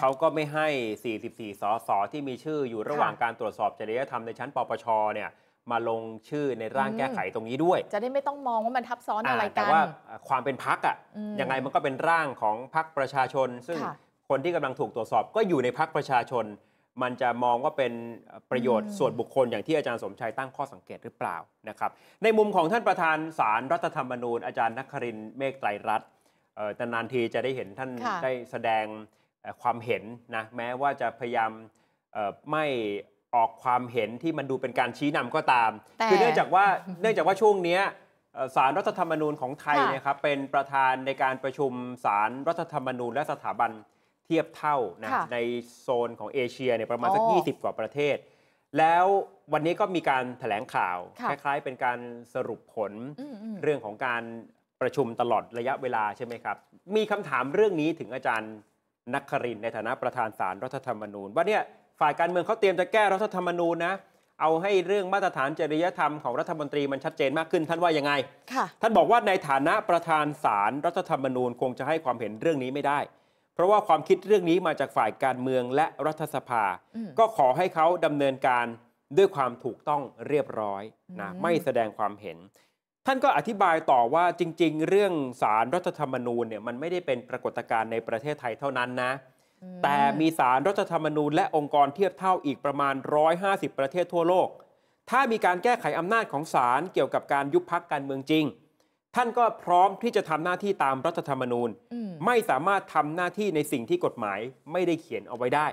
เขาก็ไม่ให้ 44สสที่มีชื่ออยู่ระหว่างการตรวจสอบจริยธรรมในชั้น ปปชเนี่ยมาลงชื่อในร่างแก้ไขตรงนี้ด้วย จะได้ไม่ต้องมองว่ามันทับซ้อนอะไรกัน แต่ว่าความเป็นพักอ่ะ ยังไงมันก็เป็นร่างของพักประชาชน ซึ่งคนที่กำลังถูกตรวจสอบก็อยู่ในพักประชาชน มันจะมองว่าเป็นประโยชน์ส่วนบุคคลอย่างที่อาจารย์สมชัยตั้งข้อสังเกตหรือเปล่านะครับ ในมุมของท่านประธานสารรัฐธรรมนูญอาจารย์นักครินเมฆไตรรัตน์นานทีจะได้เห็นท่านได้แสดงความเห็นนะแม้ว่าจะพยายามไม่ออกความเห็นที่มันดูเป็นการชี้นำก็ตามคือเนื่องจากว่าเนื่องจากว่าช่วงเนี้ยารรัฐธรรมนูญของไทยนะครับเป็นประธานในการประชุมสารรัฐธรรมนูญและสถาบันเทียบเท่านะในโซนของเอเชียเนี่ยประมาณสักี่ส20กว่าประเทศ แล้ววันนี้ก็มีการแถลงข่าวคล้าย ๆ เป็นการสรุปผลเรื่องของการประชุมตลอดระยะเวลาใช่ไหมครับ มีคำถามเรื่องนี้ถึงอาจารย์นักครินในฐานะประธานศาลรรัฐธรรมนูญว่าเนี่ยฝ่ายการเมืองเขาเตรียมจะแก้รัฐธรรมนูญนะ เอาให้เรื่องมาตรฐานจริยธรรมของรัฐมนตรีมันชัดเจนมากขึ้นท่านว่ายังไง ค่ะ ท่านบอกว่าในฐานะประธานศาลรรัฐธรรมนูญคงจะให้ความเห็นเรื่องนี้ไม่ได้ เพราะว่าความคิดเรื่องนี้มาจากฝ่ายการเมืองและรัฐสภา ก็ขอให้เขาดำเนินการด้วยความถูกต้องเรียบร้อยนะไม่แสดงความเห็นท่านก็อธิบายต่อว่าจริงๆ เรื่องสารรัฐธรรมนูญเนี่ยมันไม่ได้เป็นปรากฏการณ์ในประเทศไทยเท่านั้นนะแต่มีสารรัฐธรรมนูญและองค์กรเทียบเท่าอีกประมาณ 150 ประเทศทั่วโลก ถ้ามีการแก้ไขอำนาจของสารเกี่ยวกับการยุบพักการเมืองจริง ท่านก็พร้อมที่จะทำหน้าที่ตามรัฐธรรมนูญ ไม่สามารถทำหน้าที่ในสิ่งที่กฎหมายไม่ได้เขียนเอาไว้ได้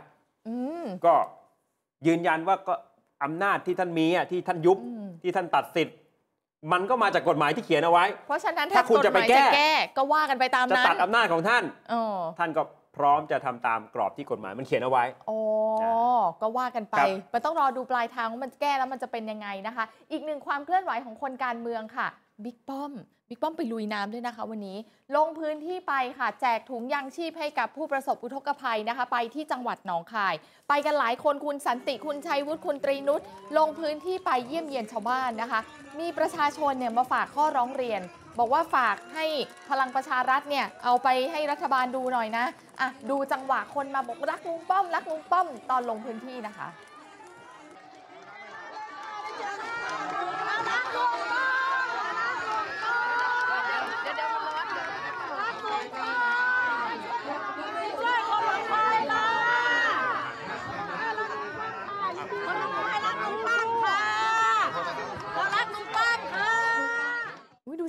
ก็ยืนยันว่าก็อำนาจที่ท่านมีอ่ะที่ท่านยุบที่ท่านตัดสิทธิมันก็มาจากกฎหมายที่เขียนเอาไว้ เพราะฉะนั้นถ้าคุณจะไปแก้ ก็ว่ากันไปตามนั้น จะตัดอำนาจของท่านท่านก็พร้อมจะทำตามกรอบที่กฎหมายมันเขียนเอาไว้โอ้ก็ว่ากันไป มันต้องรอดูปลายทางว่ามันแก้แล้วมันจะเป็นยังไงนะคะ อีกหนึ่งความเคลื่อนไหวของคนการเมืองค่ะ บิ๊กป้อม บิ๊กป้อมไปลุยน้ำด้วยนะคะวันนี้ ลงพื้นที่ไปค่ะแจกถุงยางชีพให้กับผู้ประสบอุทกภัยนะคะไปที่จังหวัดหนองคาย ไปกันหลายคนคุณสันติคุณชัยวุฒิคุณตรีนุชลงพื้นที่ไปเยี่ยมเยียนชาวบ้านนะคะ มีประชาชนเนี่ยมาฝากข้อร้องเรียนบอกว่าฝากให้พลังประชารัฐเนี่ย เอาไปให้รัฐบาลดูหน่อยนะอ่ะดูจังหวะคนมาบอก รักลุงป้อม รักลุงป้อม ตอนลงพื้นที่นะคะ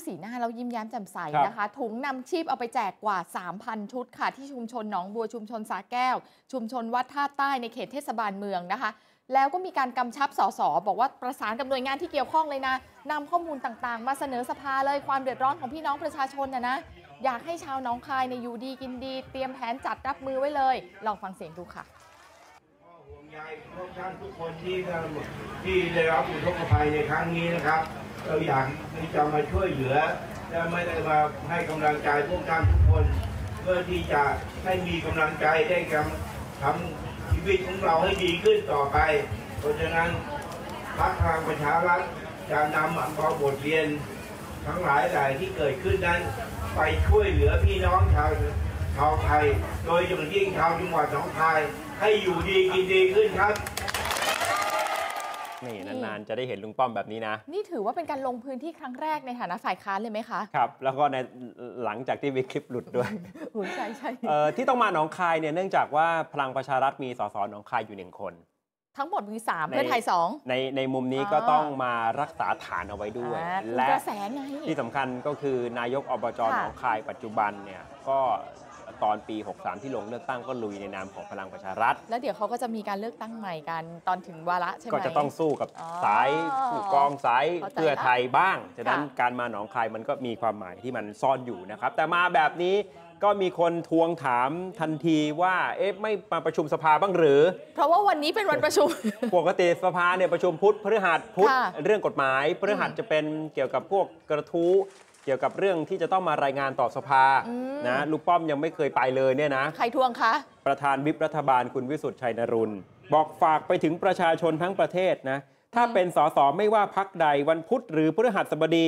สีหน้าแล้วยิ้มแย้มแจ่มใสนะคะ ถุงนำชีพเอาไปแจกกว่า 3,000 ชุดค่ะ ที่ชุมชนหนองบัวชุมชนสาแก้ว ชุมชนวัดท่าใต้ในเขตเทศบาลเมืองนะคะ แล้วก็มีการกำชับสสบอกว่าประสานกับหน่วยงานที่เกี่ยวข้องเลยนะนำข้อมูลต่างๆ มาเสนอสภาเลยความเดือดร้อนของพี่น้องประชาชนนะนะ อยากให้ชาวน้องคายในอยู่ดีกินดี เตรียมแผนจัดรับมือไว้เลย ลองฟังเสียงดูค่ะห่วงใยพวกท่านทุกคนที่ที่ได้รับอุทกภัยในครั้งนี้นะครับเราอยากที่จะมาช่วยเหลือ และไม่ได้มาให้กำลังใจพวกท่านทุกคน เพื่อที่จะให้มีกำลังใจได้ำทำชีวิตของเราให้ดีขึ้นต่อไป เพราะฉะนั้นพักทางประชารัฐจะนำเอาบทเรียน ทั้งหลายหลายที่เกิดขึ้นนั้น ไปช่วยเหลือพี่น้องชาวชาวไทย โดยอย่างยิ่งชาวจังหวัดสองไายให้อยู่ดีกินดีขึ้นครับนี่นานๆ จะได้เห็นลุงป้อมแบบนี้นะ นี่ถือว่าเป็นการลงพื้นที่ครั้งแรกในฐานะฝ่ายค้านเลยไหมคะ ครับ แล้วก็ในหลังจากที่มีคลิปหลุดด้วยใช่ใช่ที่ต้องมาหนองคายเนี่ย เนื่องจากว่าพลังประชารัฐมีสสหนองคายอยู่หนึ่งคน ทั้งหมดมีสามเพื่อไทยสองในในมุมนี้ก็ต้องมารักษาฐานเอาไว้ด้วย และที่สำคัญก็คือนายกอบจหนองคาย ปัจจุบันเนี่ยก็ตอนปี 63 ที่ลงเลือกตั้งก็ลุยในนามของพลังประชารัฐ แล้วเดี๋ยวเขาก็จะมีการเลือกตั้งใหม่กันตอนถึงวาระใช่ไหม ก็จะต้องสู้กับสายผู้กองสายเพื่อไทยบ้างฉะนั้นการมาหนองคายมันก็มีความหมายที่มันซ่อนอยู่นะครับ แต่มาแบบนี้ก็มีคนทวงถามทันทีว่า เอ๊ะ ไม่มาประชุมสภาบ้างหรือ เพราะว่าวันนี้เป็นวันประชุมปกติสภาเนี่ยประชุมพุธพฤหัสพุธเรื่องกฎหมายพฤหัสจะเป็นเกี่ยวกับพวกกระทู้เกี่ยวกับเรื่องที่จะต้องมารายงานต่อสภานะลูกป้อมยังไม่เคยไปเลยเนี่ยนะใครทวงคะ ประธานวิปรัฐบาลคุณวิสุทธ์ชัยนรุนบอกฝากไปถึงประชาชนทั้งประเทศนะถ้าเป็นสสไม่ว่าพักใดวันพุธ หรือพฤหัสบดี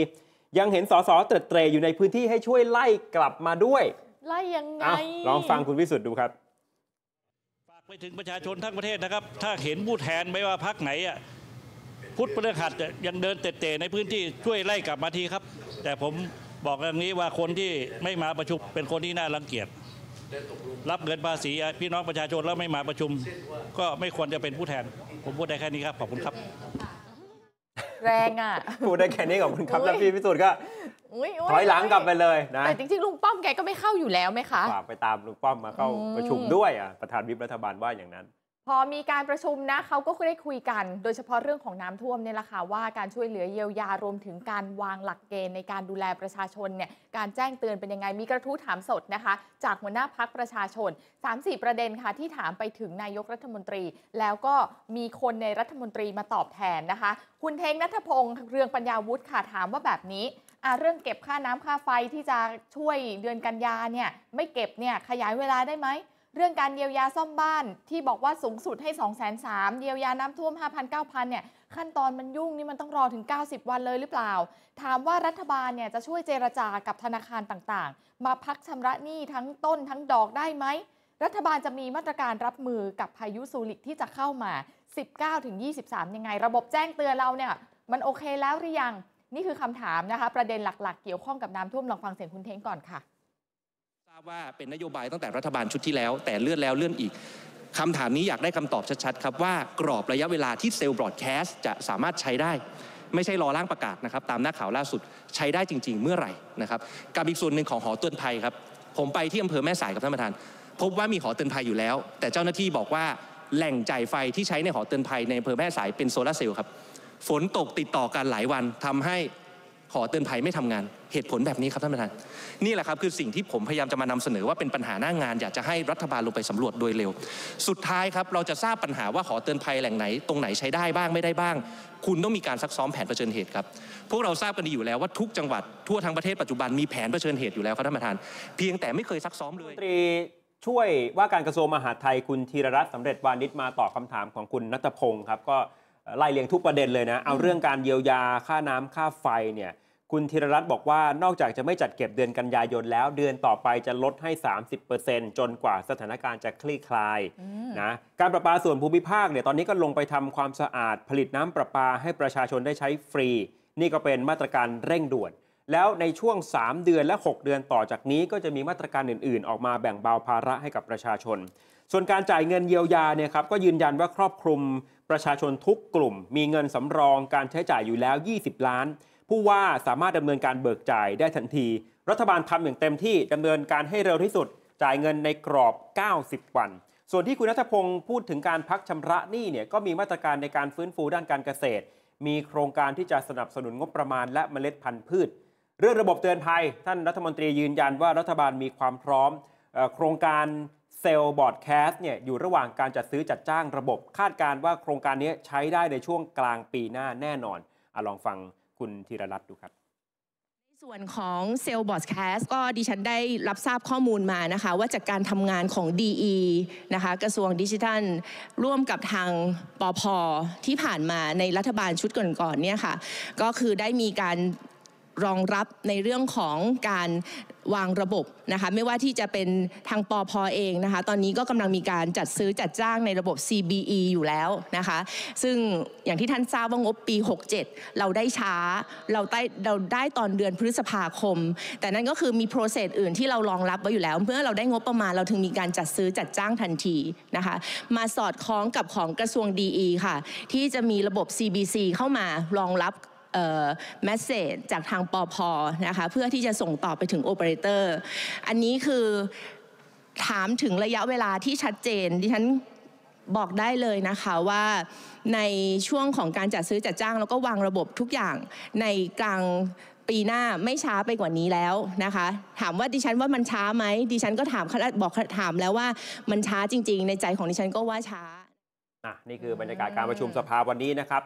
ยังเห็นสสเตรเตอยู่ในพื้นที่ให้ช่วยไล่กลับมาด้วย ไล่ยังไงลองฟังคุณวิสุทธ์ดูครับ ฝากไปถึงประชาชนทั้งประเทศนะครับ ถ้าเห็นผู้แทนไม่ว่าพักไหนอ่ะพุทธพฤหัสยังเดินเตะในพื้นที่ช่วยไล่กลับมาทีครับ แต่ผมบอกอย่างนี้ว่าคนที่ไม่มาประชุมเป็นคนที่น่ารังเกียจรับเงินภาษีพี่น้องประชาชนแล้วไม่มาประชุม ก็ไม่ควรจะเป็นผู้แทน ผมพูดได้แค่นี้ครับขอบคุณครับ แรงอ่ะ พูดได้แค่นี้ขอบคุณครับแล้วพี่พิสูจน์ก็ถอยหลังกลับไปเลยนะแต่จริงๆลุงป้อมแกก็ไม่เข้าอยู่แล้วไหมคะฝากไปตามลุงป้อมมาเข้าประชุมด้วยอ่ะประธานวิปรัฐบาลว่าอย่างนั้นพอมีการประชุมนะเขาก็ได้คุยกัน โดยเฉพาะเรื่องของน้ำท่วมเนี่ยแหละค่ะว่าการช่วยเหลือเยียวยารวมถึงการวางหลักเกณฑ์ ในการดูแลประชาชนเนี่ยการแจ้งเตือนเป็นยังไง มีกระทู้ถามสดนะคะ จากหัวหน้าพักประชาชน 3-4 ประเด็นค่ะที่ถามไปถึงนายกรัฐมนตรี แล้วก็มีคนในรัฐมนตรีมาตอบแทนนะคะ คุณเทงนัทพงศ์เรืองปัญญาวุฒิค่ะถามว่าแบบนี้เรื่องเก็บค่าน้ำค่าไฟที่จะช่วยเดือนกันยาเนี่ยไม่เก็บเนี่ยขยายเวลาได้ไหมเรื่องการเยียวยาซ่อมบ้านที่บอกว่าสูงสุดให้2 3 0 0 0เยียวยาน้ำท่วม5,000 9,000 เนี่ยขั้นตอนมันยุ่งนี่มันต้องรอถึง 90 วันเลยหรือเปล่า ถามว่ารัฐบาลเนี่ยจะช่วยเจรจากับธนาคารต่างๆ มาพักชำระหนี้ทั้งต้นทั้งดอกได้ไหม รัฐบาลจะมีมาตรการรับมือกับพายุซูริกที่จะเข้ามา 19-23 ยังไง ระบบแจ้งเตือนเราเนี่ยมันโอเคแล้วหรือยังนี่คือคำถามนะคะประเด็นหลักๆ เกี่ยวข้องกับน้ำท่วมลองฟังเสียงคุณเท้งก่อนค่ะว่าเป็นนโยบายตั้งแต่รัฐบาลชุดที่แล้ว แต่เลื่อนแล้วเลื่อนอีกคำถามนี้อยากได้คำตอบชัดๆครับ ว่ากรอบระยะเวลาที่เซลล์บรอดแคสต์จะสามารถใช้ได้ ไม่ใช่รอร่างประกาศนะครับตามหน้าข่าวล่าสุดใช้ได้จริง ๆเมื่อไหร่นะครับกับอีกส่วนหนึ่งของหอเตือนภัยครับผมไปที่อำเภอแม่สายกับท่านประธาน พบว่ามีหอเตือนภัยอยู่แล้ว แต่เจ้าหน้าที่บอกว่าแหล่งจ่ายไฟที่ใช้ในหอเตือนภัยในอำเภอแม่สายเป็นโซลาเซลล์ครับฝนตกติดต่อกันหลายวันทำให้ขอเตือนภัยไม่ทำงานเหตุผลแบบนี้ครับท่านประธานนี่แหละครับ คือสิ่งที่ผมพยายามจะมานำเสนอว่าเป็นปัญหาหน้างานอยากจะให้รัฐบาลลงไปสำรวจโดยเร็ว สุดท้ายครับเราจะทราบปัญหาว่าขอเตือนภัยแหล่งไหน ตรงไหนใช้ได้บ้างไม่ได้บ้าง คุณต้องมีการซักซ้อมแผนเผชิญเหตุครับพวกเราทราบกันดีอยู่แล้วว่าทุกจังหวัดทั่วทั้งประเทศปัจจุบันมีแผนเผชิญเหตุอยู่แล้วครับท่านประธาน เพียงแต่ไม่เคยซักซ้อมเลยตรีช่วยว่าการกระทรวงมหาดไทย คุณธีรรัตน์สำเร็จวานิชมาตอบคาถามของคุณนัทพงศ์ครับก็ไล่เลียงทุกประเด็นเลยนะ เอาเรื่องการเยียวยาค่าน้ำค่าไฟเนี่ยคุณธีรรัตน์บอกว่านอกจากจะไม่จัดเก็บเดือนกันยายนแล้ว เดือนต่อไปจะลดให้ 30%จนกว่าสถานการณ์จะคลี่คลายนะการประปาส่วนภูมิภาคเนี่ยตอนนี้ก็ลงไปทำความสะอาด ผลิตน้ำประปาให้ประชาชนได้ใช้ฟรี นี่ก็เป็นมาตรการเร่งด่วนแล้วในช่วง 3 เดือนและ 6 เดือนต่อจากนี้ก็จะมีมาตรการอื่นๆ ออกมาแบ่งเบาภาระให้กับประชาชนส่วนการจ่ายเงินเยียวยาเนี่ยครับก็ยืนยันว่าครอบคลุมประชาชนทุกกลุ่ม มีเงินสำรองการใช้จ่ายอยู่แล้ว 20 ล้าน ผู้ว่าสามารถดำเนินการเบิกจ่ายได้ทันที รัฐบาลทำอย่างเต็มที่ดำเนินการให้เร็วที่สุด จ่ายเงินในกรอบ 90 วัน ส่วนที่คุณนัทพงศ์พูดถึงการพักชำระหนี้เนี่ยก็มีมาตรการในการฟื้นฟูด้านการเกษตร มีโครงการที่จะสนับสนุนงบประมาณและเมล็ดพันธุ์พืชเรื่องระบบเตือนภัยท่านรัฐมนตรียืนยันว่ารัฐบาลมีความพร้อมโครงการเซลล์บอร์ดแคสต์เนี่ยอยู่ระหว่างการจัดซื้อจัดจ้างระบบคาดการว่าโครงการนี้ใช้ได้ในช่วงกลางปีหน้าแน่นอนอลองฟังคุณธีรรัตน์ดูครับส่วนของเซลล์บอดแคสก็ดิฉันได้รับทราบข้อมูลมานะคะ ว่าจากการทำงานของ DE นะคะกระทรวงดิจิทัล ร่วมกับทางปอพอที่ผ่านมาในรัฐบาลชุดก่อนๆเนี่ยค่ะก็คือได้มีการรองรับในเรื่องของการวางระบบนะคะไม่ว่าที่จะเป็นทางปอพอเองนะคะ ตอนนี้ก็กำลังมีการจัดซื้อจัดจ้างในระบบ CBE อยู่แล้วนะคะ ซึ่งอย่างที่ท่านทราบว่างบปี 67 เราได้ช้า เราได้เราได้ตอนเดือนพฤษภาคม แต่นั่นก็คือมีโปรเซสอื่นที่เรารองรับไว้อยู่แล้วเมื่อเราได้งบประมาณเราถึงมีการจัดซื้อจัดจ้างทันทีนะคะ มาสอดคล้องกับของกระทรวงดีค่ะ ที่จะมีระบบ CBC เข้ามารองรับแมสเซจจากทางปอพอนะคะเพื่อที่จะส่งต่อไปถึงโอเปอเรเตอร์อันนี้คือถามถึงระยะเวลาที่ชัดเจน ดิฉันบอกได้เลยนะคะว่าในช่วงของการจัดซื้อจัดจ้างแล้วก็วางระบบทุกอย่างในกลางปีหน้าไม่ช้าไปกว่านี้แล้วนะคะ ถามว่าดิฉันว่ามันช้าไหมดิฉันก็ถามบอกถามแล้วว่ามันช้าจริง ๆ ในใจของดิฉันก็ว่าช้านี่คือบรรยากาศการประชุมสภาวันนี้นะครับ